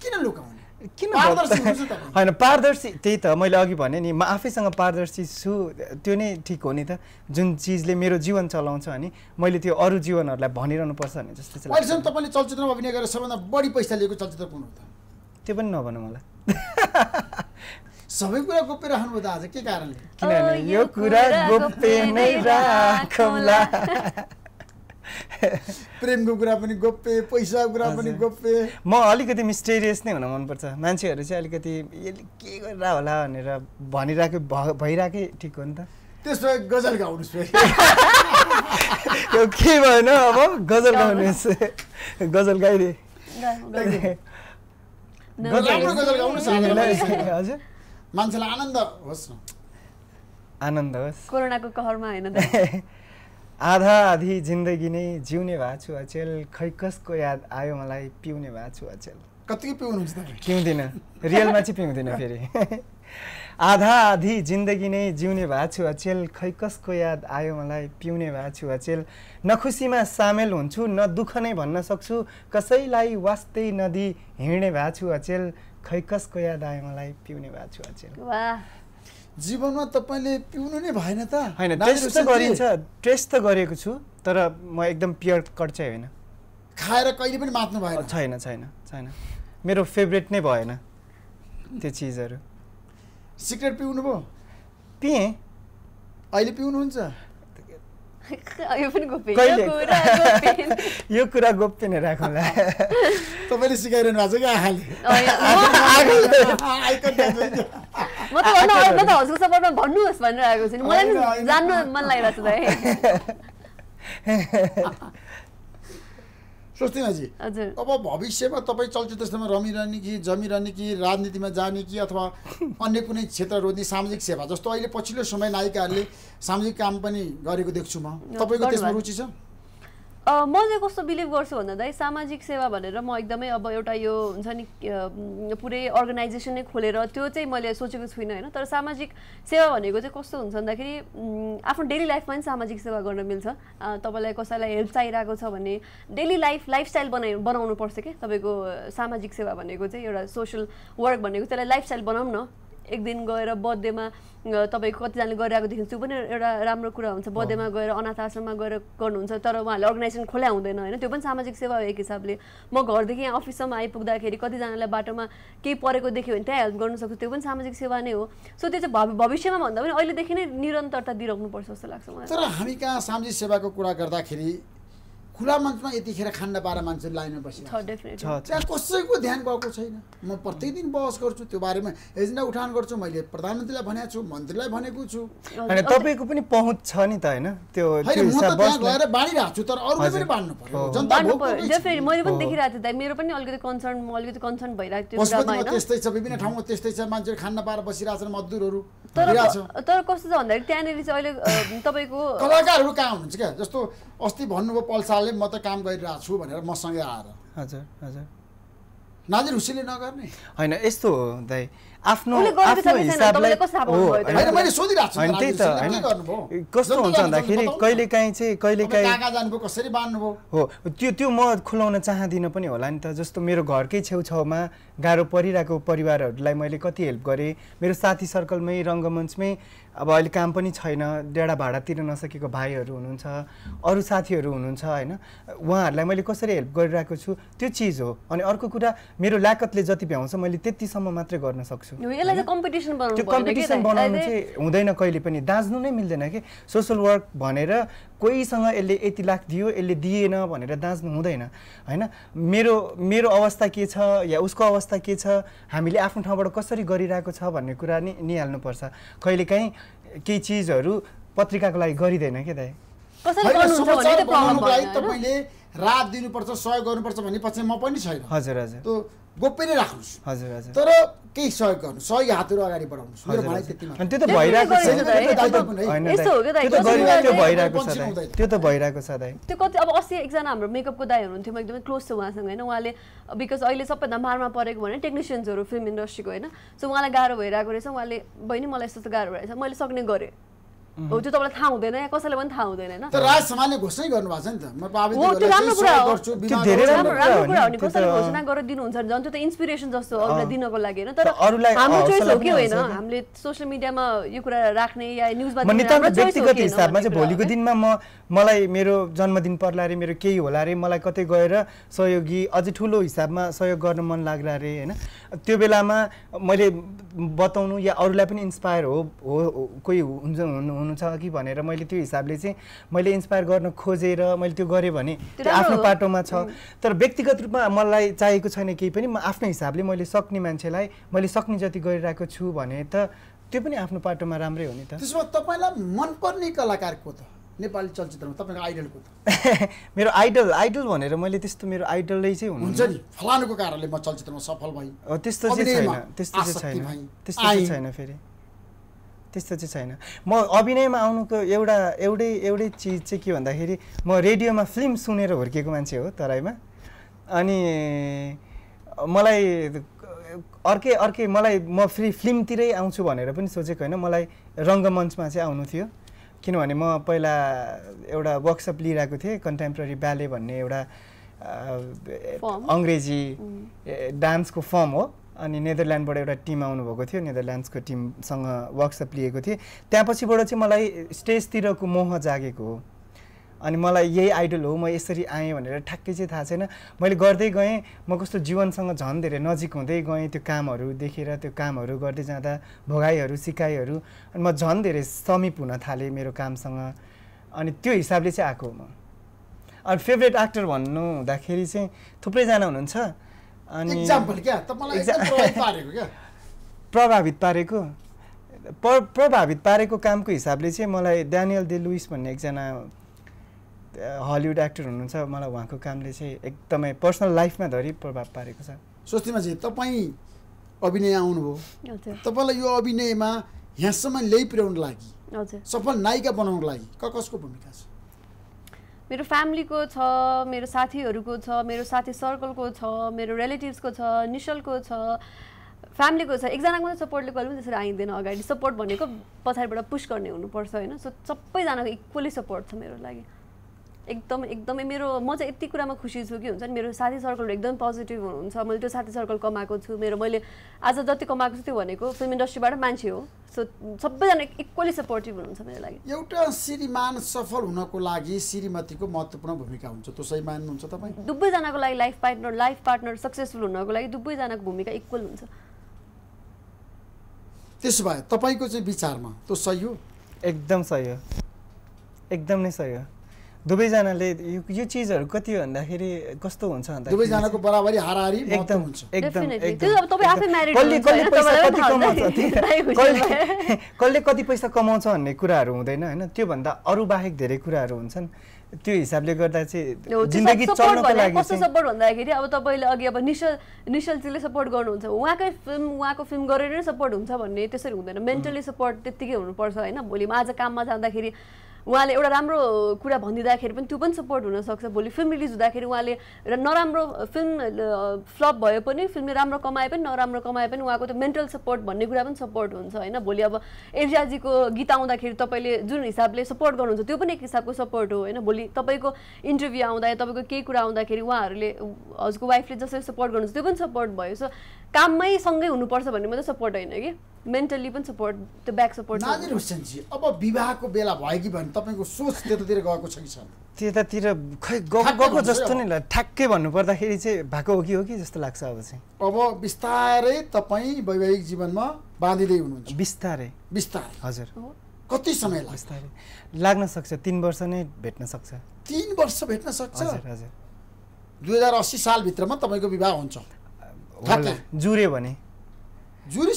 किन लुकाउने किन होइन पारदर्शी त्यही त मैले अघि भने नि म आफैसँग पारदर्शी छु त्यो नै ठिक हो नि त जुन चिजले मेरो जीवन चलाउँछ अनि मैले त्यो अरू जीवनहरूलाई पर्छ भने जस्तो चाहिँ तपाईँले चलचित्रमा अभिनय गरेर सबभन्दा बढी पैसा लिएको चलचित्र कुन हो त्यो पनि नभन मलाई सबै कुरा गोप्य राख्नु त आज के कारणले किनभने यो कुरा गोप्य नै राखौँला प्रेमको कुरा पनि गोप्य पैसाको कुरा पनि गोप्य म अलिकति मिस्टेरियस नै हुन मनपर्छ मान्छेहरू चाहिँ अलिकति यसले के गरेर होला भनेर भनिरहेको भइरहेकै ठिक हो नि त भए गजल गाउनुहोस् फेरि के भएन अब गजल गाउनुहोस् गजल गाइदिए हजुर मान्छेलाई आनन्द होस् न आनन्द होस् कोरोनाको कहरमा होइन आधा आधी जिन्दगी नै जिउने भएको छु अचेल खै कसको याद आयो मलाई पिउने भएको छु अचेल कति पिउनुहुन्छ पिउँदिनँ रियलमा चाहिँ पिउँदिनँ फेरि आधा आधी जिन्दगी नै जिउने भएको छु अचेल खै कसको याद आयो मलाई पिउने भएको छु अचेल न सामेल हुन्छु न दुःख नै भन्न सक्छु कसैलाई वास्तै नदी हिँड्ने भएको छु अचेल खै कसको याद आयो मलाई पिउने भएको छु अचेल जीवनमा तपाईँले पिउनु नै भएन त होइन गरिन्छ टेस्ट त गरेको छु तर म एकदम प्योर कट चाहिँ होइन खाएर कहिले पनि मात्नु भएन छैन छैन छैन मेरो फेभरेट नै भएन त्यो चिजहरू सिगरेट पिउनु भयो पिएँ अहिले पिउनुहुन्छ यो पनि गोप्य यो कुरा गोप्य नै राखौला तपाईँले सिकाइरहनु भएको छ कि आँखाले म त म त हजुरको सपोर्टमा भन्नुहोस् भनिरहेको छु नि मलाई पनि जान्नु मन लागिरहेको छ हजुर अब भविष्यमा तपाईँ क्षेत्रमा रमिरहने कि जमिरहने कि राजनीतिमा जाने कि अथवा अन्य कुनै क्षेत्र रोज्ने सामाजिक सेवा जस्तो अहिले पछिल्लो समय नायिकाहरूले सामाजिक काम पनि गरेको देख्छु म तपाईँको त्यसमा रुचि छ म चाहिँ कस्तो बिलिभ गर्छु भन्दा दाइ सामाजिक सेवा भनेर म एकदमै अब एउटा यो हुन्छ नि पुरै अर्गनाइजेसन नै खोलेर त्यो चाहिँ मैले सोचेको छुइनँ होइन तर सामाजिक सेवा भनेको चाहिँ कस्तो हुन्छ भन्दाखेरि आफ्नो डेली लाइफमा पनि सामाजिक सेवा गर्न मिल्छ तपाईँलाई कसैलाई हेल्प चाहिरहेको छ भने डेली लाइफ लाइफस्टाइल बनाइ बनाउनु पर्छ कि तपाईँको सामाजिक सेवा भनेको चाहिँ एउटा सोसियल वर्क भनेको त्यसलाई लाइफस्टाइल बनाऊँ न एक दिन गएर बर्थडेमा तपाईँ कतिजनाले गरिरहेको देखिन्छु पनि एउटा राम्रो कुरा हुन्छ बर्थडेमा गएर अनाथ आश्रममा गएर गर्नुहुन्छ तर उहाँले अर्गनाइजेसन खोल्या हुँदैन होइन त्यो पनि सामाजिक सेवा हो एक हिसाबले म घरदेखि यहाँ अफिससम्म आइपुग्दाखेरि कतिजनालाई बाटोमा केही परेको देख्यो भने त्यहाँ हेल्प गर्न सक्छु त्यो पनि सामाजिक सेवा नै हो सो त्यो चाहिँ भविष्यमा भन्दा पनि अहिलेदेखि नै निरन्तरता दिइराख्नुपर्छ जस्तो लाग्छ मलाई तर हामी कहाँ सामाजिक सेवाको कुरा गर्दाखेरि खुला मञ्चमा यतिखेर खान्न पाएर मान्छेहरू लाइनमा बसिरहेको छ त्यहाँ कसैको ध्यान गएको छैन म प्रत्येक दिन बहस गर्छु त्यो बारेमा एजेन्डा उठान गर्छु मैले प्रधानमन्त्रीलाई भनेको छु मन्त्रीलाई भनेको छु तपाईँको पनि पहुँच छ नि त होइन त्यो गएर बाँडिरहेको छु तर अरूले पनि बाँड्नु पर्यो मैले पनि देखिरहेको थिएँ मेरो पनि अलिकति कन्सर्न म अलिकति कन्सर्न भइरहेको थियो त्यस्तै छ विभिन्न ठाउँमा त्यस्तै छ मान्छेहरू खान्न पाएर बसिरहेछन् मजदुरहरू तर तर कस्तो छ भन्दाखेरि त्यहाँनिर चाहिँ अहिले तपाईँको कलाकारहरू कहाँ हुनुहुन्छ क्या जस्तो अस्ति भन्नुभयो पल्सा कारणले म त काम गरिरहेको छु भनेर मसँगै आएर हजुर हजुर नाजिर हुसीले नगर्ने होइन यस्तो हो दाइ आफ्नो आफ्नो हिसाबलाई होइन मैले सोधिरहेको छु त्यही त होइन कस्तो हुन्छ भन्दाखेरि कहिले काहीँ चाहिँ कहिले काहीँ कसरी बाँध्नुभयो हो त्यो त्यो म खुलाउन चाहदिनँ पनि होला नि त जस्तो मेरो घरकै छेउछाउमा गाह्रो परिरहेको परिवारहरूलाई मैले कति हेल्प गरेँ मेरो साथी सर्कलमै रङ्गमञ्चमै अब अहिले काम पनि छैन डेढा भाडा तिर्न नसकेको भाइहरू हुनुहुन्छ अरू साथीहरू हुनुहुन्छ होइन उहाँहरूलाई मैले कसरी हेल्प गरिरहेको छु त्यो चिज हो अनि अर्को कुरा मेरो ल्याकतले जति भ्याउँछ मैले त्यतिसम्म मात्रै गर्न सक्छु त्यो कम्पिटिसन बनाउनु चाहिँ हुँदैन कहिले पनि दाज्नु नै मिल्दैन कि सोसल वर्क भनेर कोहीसँग यसले यति लाख दियो यसले दिएन भनेर दाँच्नु हुँदैन होइन मेरो मेरो अवस्था के छ या उसको अवस्था के छ हामीले आफ्नो ठाउँबाट कसरी गरिरहेको छ भन्ने कुरा नि निहाल्नुपर्छ कहिलेकाहीँ केही चिजहरू पत्रिकाको लागि गरिँदैन क्या दाइ तपाईँले रात दिनुपर्छ सहयोग गर्नुपर्छ भन्ने पछि म पनि छैन हजुर हजुर गोप्य नै राख्नुहोस् हजुर हजुर तर केही सहयोग गर्नु सहयोग हातहरू अगाडि बढाउनुहोस् मेरो भनाइ त्यतिमा त्यो त भइरहेको छ त्यो त भइरहेको छ दाइ त्यो कति अब अस्ति एकजना हाम्रो मेकअपको दाई हुनुहुन्थ्यो म एकदमै क्लोज छु उहाँसँग होइन उहाँले बिकज अहिले सबभन्दा मारमा परेको भने टेक्निसियन्सहरू फिल्म इन्डस्ट्रीको होइन सो उहाँलाई गाह्रो भइरहेको रहेछ उहाँले बहिनी मलाई यस्तो गाह्रो भइरहेछ मैले सक्ने गरेँ हो त्यो तपाईँलाई थाहा हुँदैन या कसैलाई पनि थाहा हुँदैन होइन राज समाजले घोषणा गर्नुभएको छ नि त म त्यो राम्रो कुरा हो राम्रो राम्रो कुरा हो नि कसैले घोषणा गरेर दिनुहुन्छ नि झन् त्यो त इन्सपिरेसन जस्तो अरूलाई दिनको लागि होइन तर हाम्रो चोइस हो कि होइन हामीले सोसियल मिडियामा यो कुरा राख्ने या न्युजमा व्यक्तिगत हिसाबमा चाहिँ भोलिको दिनमा म मलाई मेरो जन्मदिन पर्ला अरे मेरो केही होला अरे मलाई कतै गएर सहयोगी अझै ठुलो हिसाबमा सहयोग गर्न मन लाग्ला अरे होइन त्यो बेलामा मैले बताउनु या अरूलाई पनि इन्सपायर हो हो कोही हुन्छ हुनुहुन्छ कि भनेर मैले त्यो हिसाबले चाहिँ मैले इन्सपायर गर्न खोजेर मैले त्यो गरेँ भने आफ्नो पाटोमा छ तर व्यक्तिगत रूपमा मलाई चाहिएको छैन केही पनि म आफ्नो हिसाबले मैले सक्ने मान्छेलाई मैले सक्ने जति गरिरहेको छु भने त त्यो पनि आफ्नो पाटोमा राम्रै हो नि त त्यसो भए तपाईँलाई मनपर्ने कलाकार को त नेपाली चलचित्रमा तपाईँको आइडल को मेरो आइडल आइडल भनेर मैले त्यस्तो मेरो आइडलै चाहिँ हुन्छ नि फलानुको कारणले म चलचित्रमा सफल भएँ त्यस्तो चाहिँ त्यस्तो चाहिँ छैन त्यस्तो चाहिँ छैन फेरि त्यस्तो चाहिँ छैन म अभिनयमा आउनुको एउटा एउटै एउटै चिज चाहिँ के भन्दाखेरि म रेडियोमा फिल्म सुनेर हुर्किएको मान्छे हो तराईमा अनि मलाई अर्कै अर्कै मलाई म फ्री फिल्मतिरै आउँछु भनेर पनि सोचेको होइन मलाई रङ्गमञ्चमा चाहिँ आउनु थियो किनभने म पहिला एउटा वर्कसप लिइरहेको थिएँ कन्टेम्पोरेरी ब्याले भन्ने एउटा अङ्ग्रेजी डान्सको फर्म हो अनि नेदरल्यान्डबाट एउटा टिम आउनुभएको थियो नेदरल्यान्ड्सको टिमसँग वर्कसप लिएको थिएँ त्यहाँ पछिबाट चाहिँ मलाई स्टेजतिरको मोह जागेको हो अनि मलाई यही आइडल हो म यसरी आएँ भनेर ठ्याक्कै चाहिँ थाहा छैन मैले गर्दै गएँ म कस्तो जीवनसँग झन् धेरै नजिक हुँदै गएँ त्यो कामहरू देखेर त्यो कामहरू गर्दै जाँदा भोगाइहरू सिकाइहरू अनि म झन् धेरै समीप हुन थालेँ मेरो कामसँग अनि त्यो हिसाबले चाहिँ आएको हो म अनि फेभरेट एक्टर भन्नु हुँदाखेरि चाहिँ थुप्रैजना हुनुहुन्छ अनि प्रभावित पारेको प्र प्रभावित पारेको कामको हिसाबले चाहिँ मलाई ड्यानियल दे लुइस भन्ने एकजना हलिउड एक्टर हुनुहुन्छ मलाई उहाँको कामले चाहिँ एकदमै पर्सनल लाइफमा धेरै प्रभाव पारेको छ चाहिँ तपाईँ अभिनय आउनुभयो तपाईँलाई यो अभिनयमा यहाँसम्म ल्याइ पुर्याउनु लागि सफल नायिका बनाउनु लागि क कसको भूमिका छ मेरो फ्यामिलीको छ मेरो साथीहरूको छ मेरो साथी सर्कलको छ मेरो रिलेटिभ्सको छ निशलको छ फ्यामिलीको छ एकजनाको मात्रै सपोर्टले कहिले पनि त्यसरी आइँदैन अगाडि सपोर्ट भनेको पछाडिबाट पुस गर्ने हुनुपर्छ होइन सो सबैजनाको इक्वली सपोर्ट छ मेरो लागि एकदम एकदमै मेरो म चाहिँ यति कुरामा खुसी छु कि हुन्छ नि मेरो साथी सर्कलहरू एकदम पोजिटिभ हुनुहुन्छ मैले त्यो साथी सर्कल कमाएको छु मेरो मैले आज जति कमाएको छु त्यो भनेको फिल्म इन्डस्ट्रीबाट मान्छे हो सो सबैजना इक्वली सपोर्टिभ हुनुहुन्छ मेरो लागि एउटा श्रीमान सफल हुनको लागि श्रीमतीको महत्त्वपूर्ण भूमिका हुन्छ त्यो सही मान्नुहुन्छ तपाईँ दुवैजनाको लागि life partner life partner successful हुनको लागि दुवैजनाको भूमिका इक्वल हुन्छ त्यसो भए तपाईँको चाहिँ विचारमा त्यो सही हो एकदम सही हो एकदम नै सही हो दुवैजनाले यो चिजहरू कति भन्दाखेरि कस्तो हुन्छ दुवैजनाको बराबरी एकदम हुन्छ एकदम कसले कति पैसा कमाउँछ भन्ने कुराहरू हुँदैन होइन त्योभन्दा अरू बाहेक धेरै कुराहरू हुन्छन् त्यो हिसाबले गर्दा चाहिँ कस्तो सपोर्ट भन्दाखेरि अब तपाईँले अघि अब निशल निशलजीले सपोर्ट गर्नुहुन्छ उहाँकै फिल्म उहाँको फिल्म गरेर नै सपोर्ट हुन्छ भन्ने त्यसरी हुँदैन मेन्टली सपोर्ट त्यत्तिकै हुनुपर्छ होइन भोलि आज काममा जाँदाखेरि उहाँले एउटा राम्रो कुरा भनिदिँदाखेरि पनि त्यो पनि सपोर्ट हुनसक्छ भोलि फिल्म रिलिज हुँदाखेरि उहाँले र नराम्रो फिल्म फ्लप भए पनि फिल्मले राम्रो कमाए पनि नराम्रो कमाए पनि उहाँको त मेन्टल सपोर्ट भन्ने कुरा पनि सपोर्ट हुन्छ होइन भोलि अब एजियाजीको गीत आउँदाखेरि तपाईँले जुन हिसाबले सपोर्ट गर्नुहुन्छ त्यो पनि एक हिसाबको सपोर्ट हो होइन भोलि तपाईँको इन्टरभ्यू आउँदा तपाईँको केही कुरा आउँदाखेरि उहाँहरूले हजुरको वाइफले जसरी सपोर्ट गर्नुहुन्छ त्यो पनि सपोर्ट भयो सो काममै सँगै हुनुपर्छ भन्ने मात्रै सपोर्ट होइन कि मेन्टली पनि सपोर्ट त्यो ब्याक सपोर्ट नाजिर हुसेनजी अब विवाहको बेला भयो कि भने तपाईँको सोच त्यतातिर गएको छ कि छैन त्यतातिर खै गएको जस्तो नै ठ्याक्कै भन्नुपर्दाखेरि चाहिँ भएको हो कि हो कि जस्तो लाग्छ अब चाहिँ अब बिस्तारै तपाईँ वैवाहिक जीवनमा बाँधिँदै हुनुहुन्छ बिस्तारै बिस्तारै हजुर कति समय लाग्छ लाग्न सक्छ तिन वर्ष नै भेट्न सक्छ तिन वर्ष भेट्न सक्छ हजुर दुई हजार अस्सी सालभित्रमा तपाईँको विवाह हुन्छ जुरे भने हामी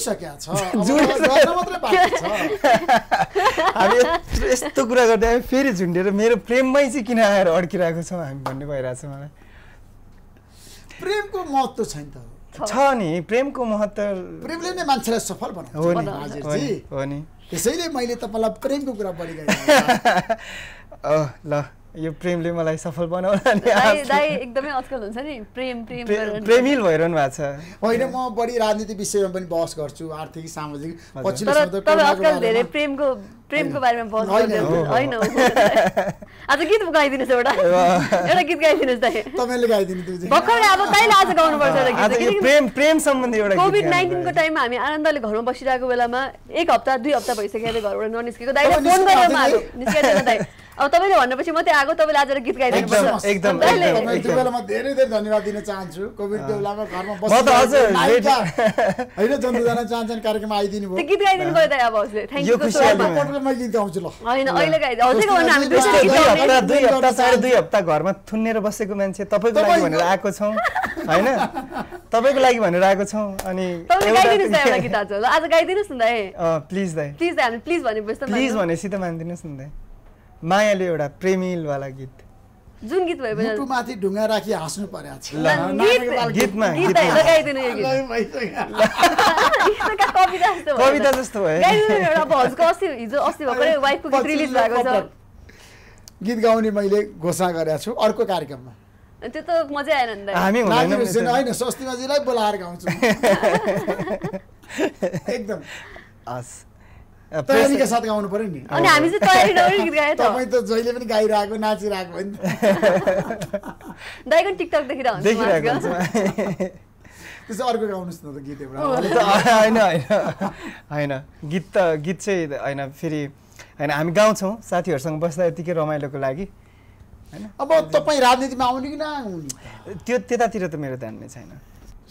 यस्तो कुरा गर्दा फेरि झुन्डेर मेरो प्रेममै चाहिँ किन आएर अड्किरहेको छौँ हामी भन्ने भइरहेको छ मलाई प्रेमको महत्त्व छैन त छ नि प्रेमको महत्त्व प्रेमले नै मान्छेलाई सफल बनाउँछ हो नि त्यसैले मैले तपाईँलाई प्रेमको कुरा बोलिरहेको ल यो प्रेमले मलाई सफल प्रेमिल भइरहनु छ होइन म बढी राजनीति विषयमा पनि बहस गर्छु आर्थिक सामाजिक हामी आनन्दले घरमा बसिरहेको बेलामा एक हप्ता दुई हप्ता भइसक्यो घरबाट ननिस्केको फोन गरेर अब तपाईँले भनेपछि मात्रै आएको तपाईँले आज गीत गाइदिनु बसेको मान्छे तपाईँको लागि भनेर आएको छौँ होइन तपाईँको लागि भनेर आएको छौँ अनि प्लिज दाइ प्लिज भनेपछि त मानिदिनुहोस् न दाइ मायाले एउटा प्रेमिलवाला गीत जुन गीत भए पनि माथि ढुङ्गा राखी हाँस्नु परेको छ गीतमा कविता जस्तो भयो गीत गाउने मैले घोषणा गरेको छु अर्को कार्यक्रममा त्यो त मजा आएन हामी होइन स्वस्तिमाजीलाई बोलाएर गाउँछु एकदम तयारीका साथ गाउनु पर्यो नि अनि हामी चाहिँ तपाईँ त जहिले पनि गाइरहेको नाचिरहेको हो नि टिकटक देखिरहेको हुन्छ त्यसो अर्को गाउनुहोस् न त गीत एउटा होइन होइन होइन गीत त गीत चाहिँ होइन फेरि होइन हामी गाउँछौँ साथीहरूसँग बस्दा यतिकै रमाइलोको लागि अब तपाईँ राजनीतिमा आउने कि नआउने त्यो त्यतातिर त मेरो ध्यान नै छैन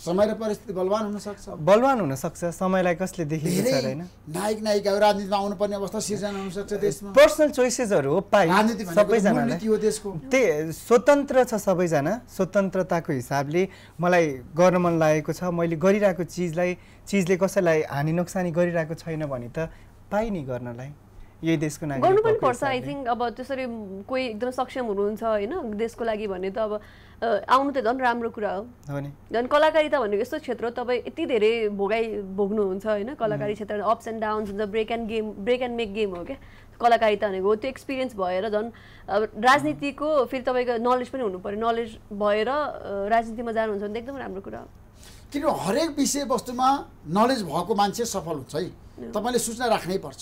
समय र परिस्थिति बलवान हुन सक्छ बलवान हुन सक्छ समयलाई कसले देखिन्छ होइन नायक नायिकाहरू राजनीतिमा आउनुपर्ने अवस्था सिर्जना हुन सक्छ देशमा पर्सनल चोइसेसहरू हो पाइ सबैजना हो देशको त्यही स्वतन्त्र छ सबैजना स्वतन्त्रताको हिसाबले मलाई गर्न मन लागेको छ मैले गरिरहेको चिजलाई चिजले कसैलाई हानि नोक्सानी गरिरहेको छैन भने त पाइ नि गर्नलाई यही देशको लागि गर्नु पनि पर्छ आई थिङ्क अब त्यसरी कोही एकदम सक्षम हुनुहुन्छ होइन देशको लागि भने त अब आउनु त झन् राम्रो कुरा हो झन् कलाकारिता भनेको यस्तो क्षेत्र तपाईँ यति धेरै भोगाइ भोग्नुहुन्छ होइन कलाकारी क्षेत्र अप्स एन्ड डाउन्स हुन्छ break and game break and make game हो क्या कलाकारिता भनेको त्यो एक्सपिरियन्स भएर झन् अब राजनीतिको फेरि तपाईँको नलेज पनि हुनु पऱ्यो नलेज भएर राजनीतिमा जानुहुन्छ भने एकदम राम्रो कुरा हो किनभने हरेक विषयवस्तुमा नलेज भएको मान्छे सफल हुन्छ है तपाईँले सूचना राख्नै पर्छ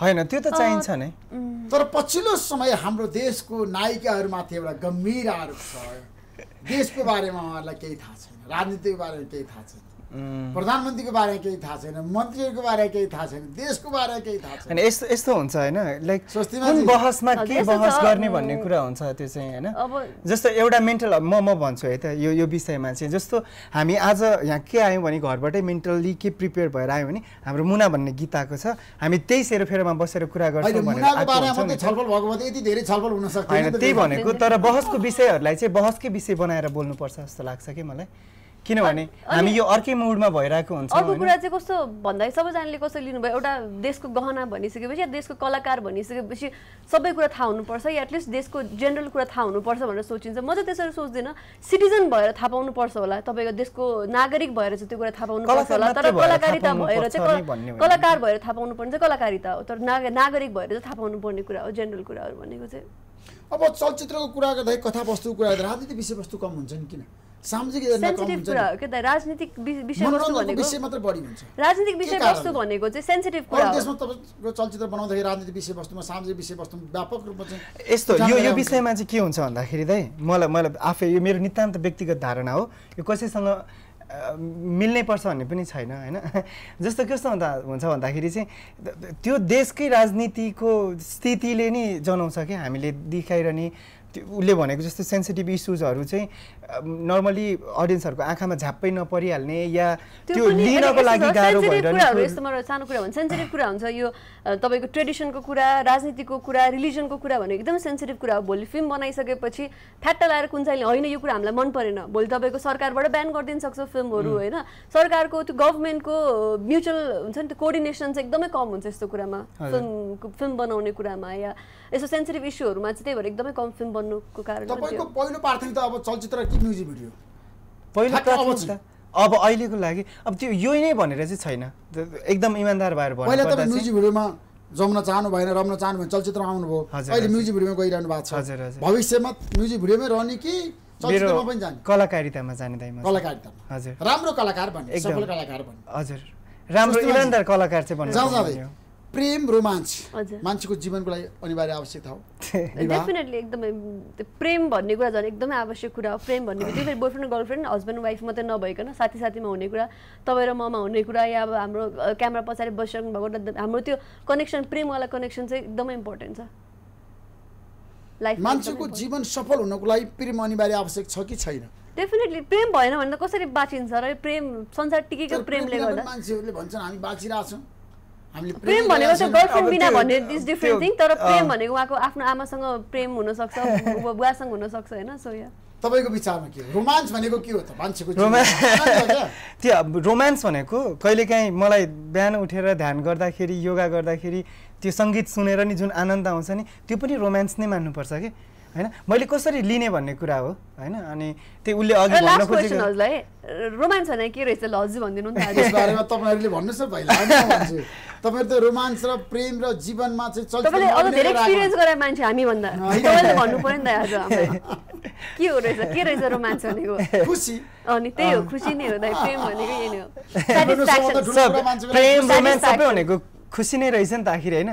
होइन त्यो त चाहिन्छ नै तर पछिल्लो समय हाम्रो देशको नायिकाहरूमाथि एउटा गम्भीर आरोप छ देशको बारेमा उहाँहरूलाई केही थाहा छैन राजनीतिको बारेमा केही थाहा छैन Mm. प्रधानमन्त्रीको बारेमा केही थाहा छैन मन्त्रीहरूको बारेमा केही थाहा छैन देशको बारेमा केही थाहा छैन यस्तो यस्तो हुन्छ होइन लाइक कुन बहसमा के बहस गर्ने भन्ने कुरा हुन्छ त्यो चाहिँ होइन जस्तो एउटा मेन्टल म म भन्छु है त यो यो विषयमा चाहिँ जस्तो हामी आज यहाँ के आयौँ भने घरबाटै मेन्टल्ली के प्रिपेयर भएर आयौँ भने हाम्रो मुना भन्ने गीत आएको छ हामी त्यही सेरोफेरोमा बसेर कुरा गर्छौँ त्यही भनेको तर बहसको विषयहरूलाई चाहिँ बहसकै विषय बनाएर बोल्नुपर्छ जस्तो लाग्छ कि मलाई किनभने हामी यो अर्कै मुडमा भइरहेको हुन्छ अर्को कुरा चाहिँ कस्तो भन्दाखेरि सबैजनाले कस्तो लिनुभयो एउटा देशको गहना भनिसकेपछि या देशको कलाकार भनिसकेपछि सबै कुरा थाहा हुनुपर्छ या एटलिस्ट देशको जेनरल कुरा थाहा हुनुपर्छ भनेर सोचिन्छ म चाहिँ त्यसरी सोच्दिनँ सिटिजन भएर थाहा पाउनुपर्छ होला तपाईँको देशको नागरिक भएर चाहिँ त्यो कुरा थाहा पाउनुपर्छ होला तर कलाकारिता भएर चाहिँ कलाकार भएर थाहा पाउनु पर्ने चाहिँ कलाकारिता हो तर नागरिक भएर चाहिँ थाहा पाउनुपर्ने कुरा हो जेनरल कुराहरू भनेको चाहिँ अब चलचित्रको कुरा गर्दा कथावस्तुको कुरा गर्दा राजनीति विषयवस्तु कम हुन्छ नि किन सामाजिक सेन्सिटिभ कुराहरू के त राजनीतिक विषयवस्तु भनेको विषय मात्र बढी हुन्छ राजनीतिक विषयवस्तु भनेको चाहिँ सेन्सिटिभ कुरा हो देशमा तपाईँको चलचित्र बनाउँदाखेरि राजनीतिक विषयवस्तुमा सामाजिक विषयवस्तुमा व्यापक रूपमा चाहिँ यस्तो यो यो विषयमा चाहिँ के हुन्छ भन्दाखेरि दाइ मलाई मलाई आफै यो मेरो नितान्त व्यक्तिगत धारणा हो यो कसैसँग मिल्नै पर्छ भन्ने पनि छैन होइन जस्तो कस्तो भन्दा हुन्छ भन्दाखेरि चाहिँ त्यो देशकै राजनीतिको स्थितिले नै जनाउँछ कि हामीले देखाइरहने उसले भनेको जस्तो सेन्सिटिभ इस्युजहरू चाहिँ नर्मली अडियन्सहरूको आँखामा झ्याप्पै नपरिहाल्ने या त्यो लिनको लागि गाह्रो कुराहरू यस्तोमा सानो कुरा हुन्छ सेन्सिटिभ कुरा हुन्छ यो तपाईँको ट्रेडिसनको कुरा राजनीतिको कुरा रिलिजनको कुरा भनेको एकदम सेन्सिटिभ कुरा हो भोलि फिल्म बनाइसकेपछि फ्याट्टा लगाएर कुन चाहिँ होइन यो कुरा हामीलाई मन परेन भोलि तपाईँको सरकारबाट ब्यान गरिदिन सक्छ फिल्महरू होइन सरकारको त्यो गभर्मेन्टको म्युचुअल हुन्छ नि त्यो कोर्डिनेसन चाहिँ एकदमै कम हुन्छ यस्तो कुरामा फिल्मको फिल्म बनाउने कुरामा या यस्तो सेन्सिटिभ इस्युहरूमा चाहिँ त्यही भएर एकदमै कम फिल्म बन्नुको कारण तपाईँको पहिलो प्राथमिकता अब चलचित्र म्युजिक भिडियो पहिला अब अहिलेको लागि अब त्यो यो नै भनेर चाहिँ छैन एकदम इमान्दार भएर पहिला त म्युजिक भिडियोमा जम्न चाहनु भएन रम्न चाहनु भएन चलचित्रमा आउनुभयो अहिले म्युजिक भिडियोमा गइरहनु भएको छ हजुर हजुर भविष्यमा म्युजिक भिडियोमै रहने कि चलचित्रमा पनि जाने कलाकारितामा जाने दाइमा कलाकारितामा हजुर राम्रो कलाकार भन्ने सफल कलाकार भन्ने हजुर राम्रो इमान्दार कलाकार चाहिँ भन्नु प्रेम रोमाञ्च मान्छेको जीवनको लागि अनिवार्य आवश्यकता हो डेफिनेटली एकदमै प्रेम भन्ने कुरा झन् एकदमै आवश्यक कुरा हो प्रेम भन्ने बित्तिकै बोयफ्रेन्ड गर्लफ्रेन्ड हस्बेन्ड वाइफ मात्रै नभइकन साथी साथीमा हुने कुरा तपाईँ र ममा हुने कुरा या अब हाम्रो क्यामेरा पछाडि बसिरहनु भएको हाम्रो त्यो कनेक्सन प्रेमवाला कनेक्सन चाहिँ एकदमै इम्पोर्टेन्ट छ लाइफ मान्छेको जीवन सफल हुनको लागि प्रेम अनिवार्य आवश्यक छ कि छैन डेफिनेटली प्रेम भएन भने त कसरी बाँचिन्छ र प्रेम संसार टिकेको प्रेमले गर्दा मान्छेहरूले भन्छन् हामी बाँचिरहेछौँ प्रेम भनेको चाहिँ गर्लफ्रेन्ड बिना भन्ने इज डिफ्रेन्ट थिङ तर प्रेम भनेको उहाँको आफ्नो आमासँग प्रेम हुनसक्छ बुवासँग हुनसक्छ होइन सो या तपाईँको विचारमा के हो रोमान्स भनेको के हो त मान्छेको त्यो रोमान्स भनेको कहिलेकाहीँ मलाई बिहान उठेर ध्यान गर्दाखेरि योगा गर्दाखेरि त्यो सङ्गीत सुनेर नि जुन आनन्द आउँछ नि त्यो पनि रोमान्स नै मान्नुपर्छ कि होइन मैले कसरी लिने भन्ने कुरा हो होइन अनि त्यही उसले अघि भन्न खोजेको रोमान्स भने के रहेछ ल हजुर भनिदिनु बारेमा तपाईँहरूले भन्नुहोस् न पहिला तपाईहरु त रोमान्स र प्रेम र जीवनमा चाहिँ चल्छ तपाईले अझ धेरै एक्सपिरियन्स गरे मान्छे हामी भन्दा तपाईले भन्नु पर्यो नि त आज के हो रहेछ के रहेछ रोमान्स भनेको खुशी अनि त्यही हो खुशी नै हो दाइ प्रेम भनेको यही नै हो प्रेम रोमान्स सबै भनेको खुसी नै रहेछ नि त आखिर होइन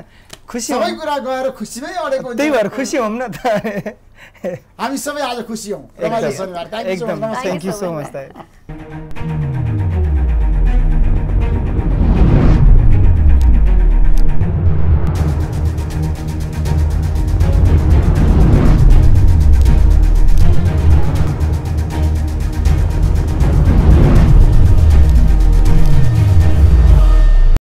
खुसी सबै कुरा गएर खुसीमै अडेको त्यही भएर खुसी हौँ न त हामी सबै आज खुसी हौँ एकदम थ्याङ्क यू सो मच दाई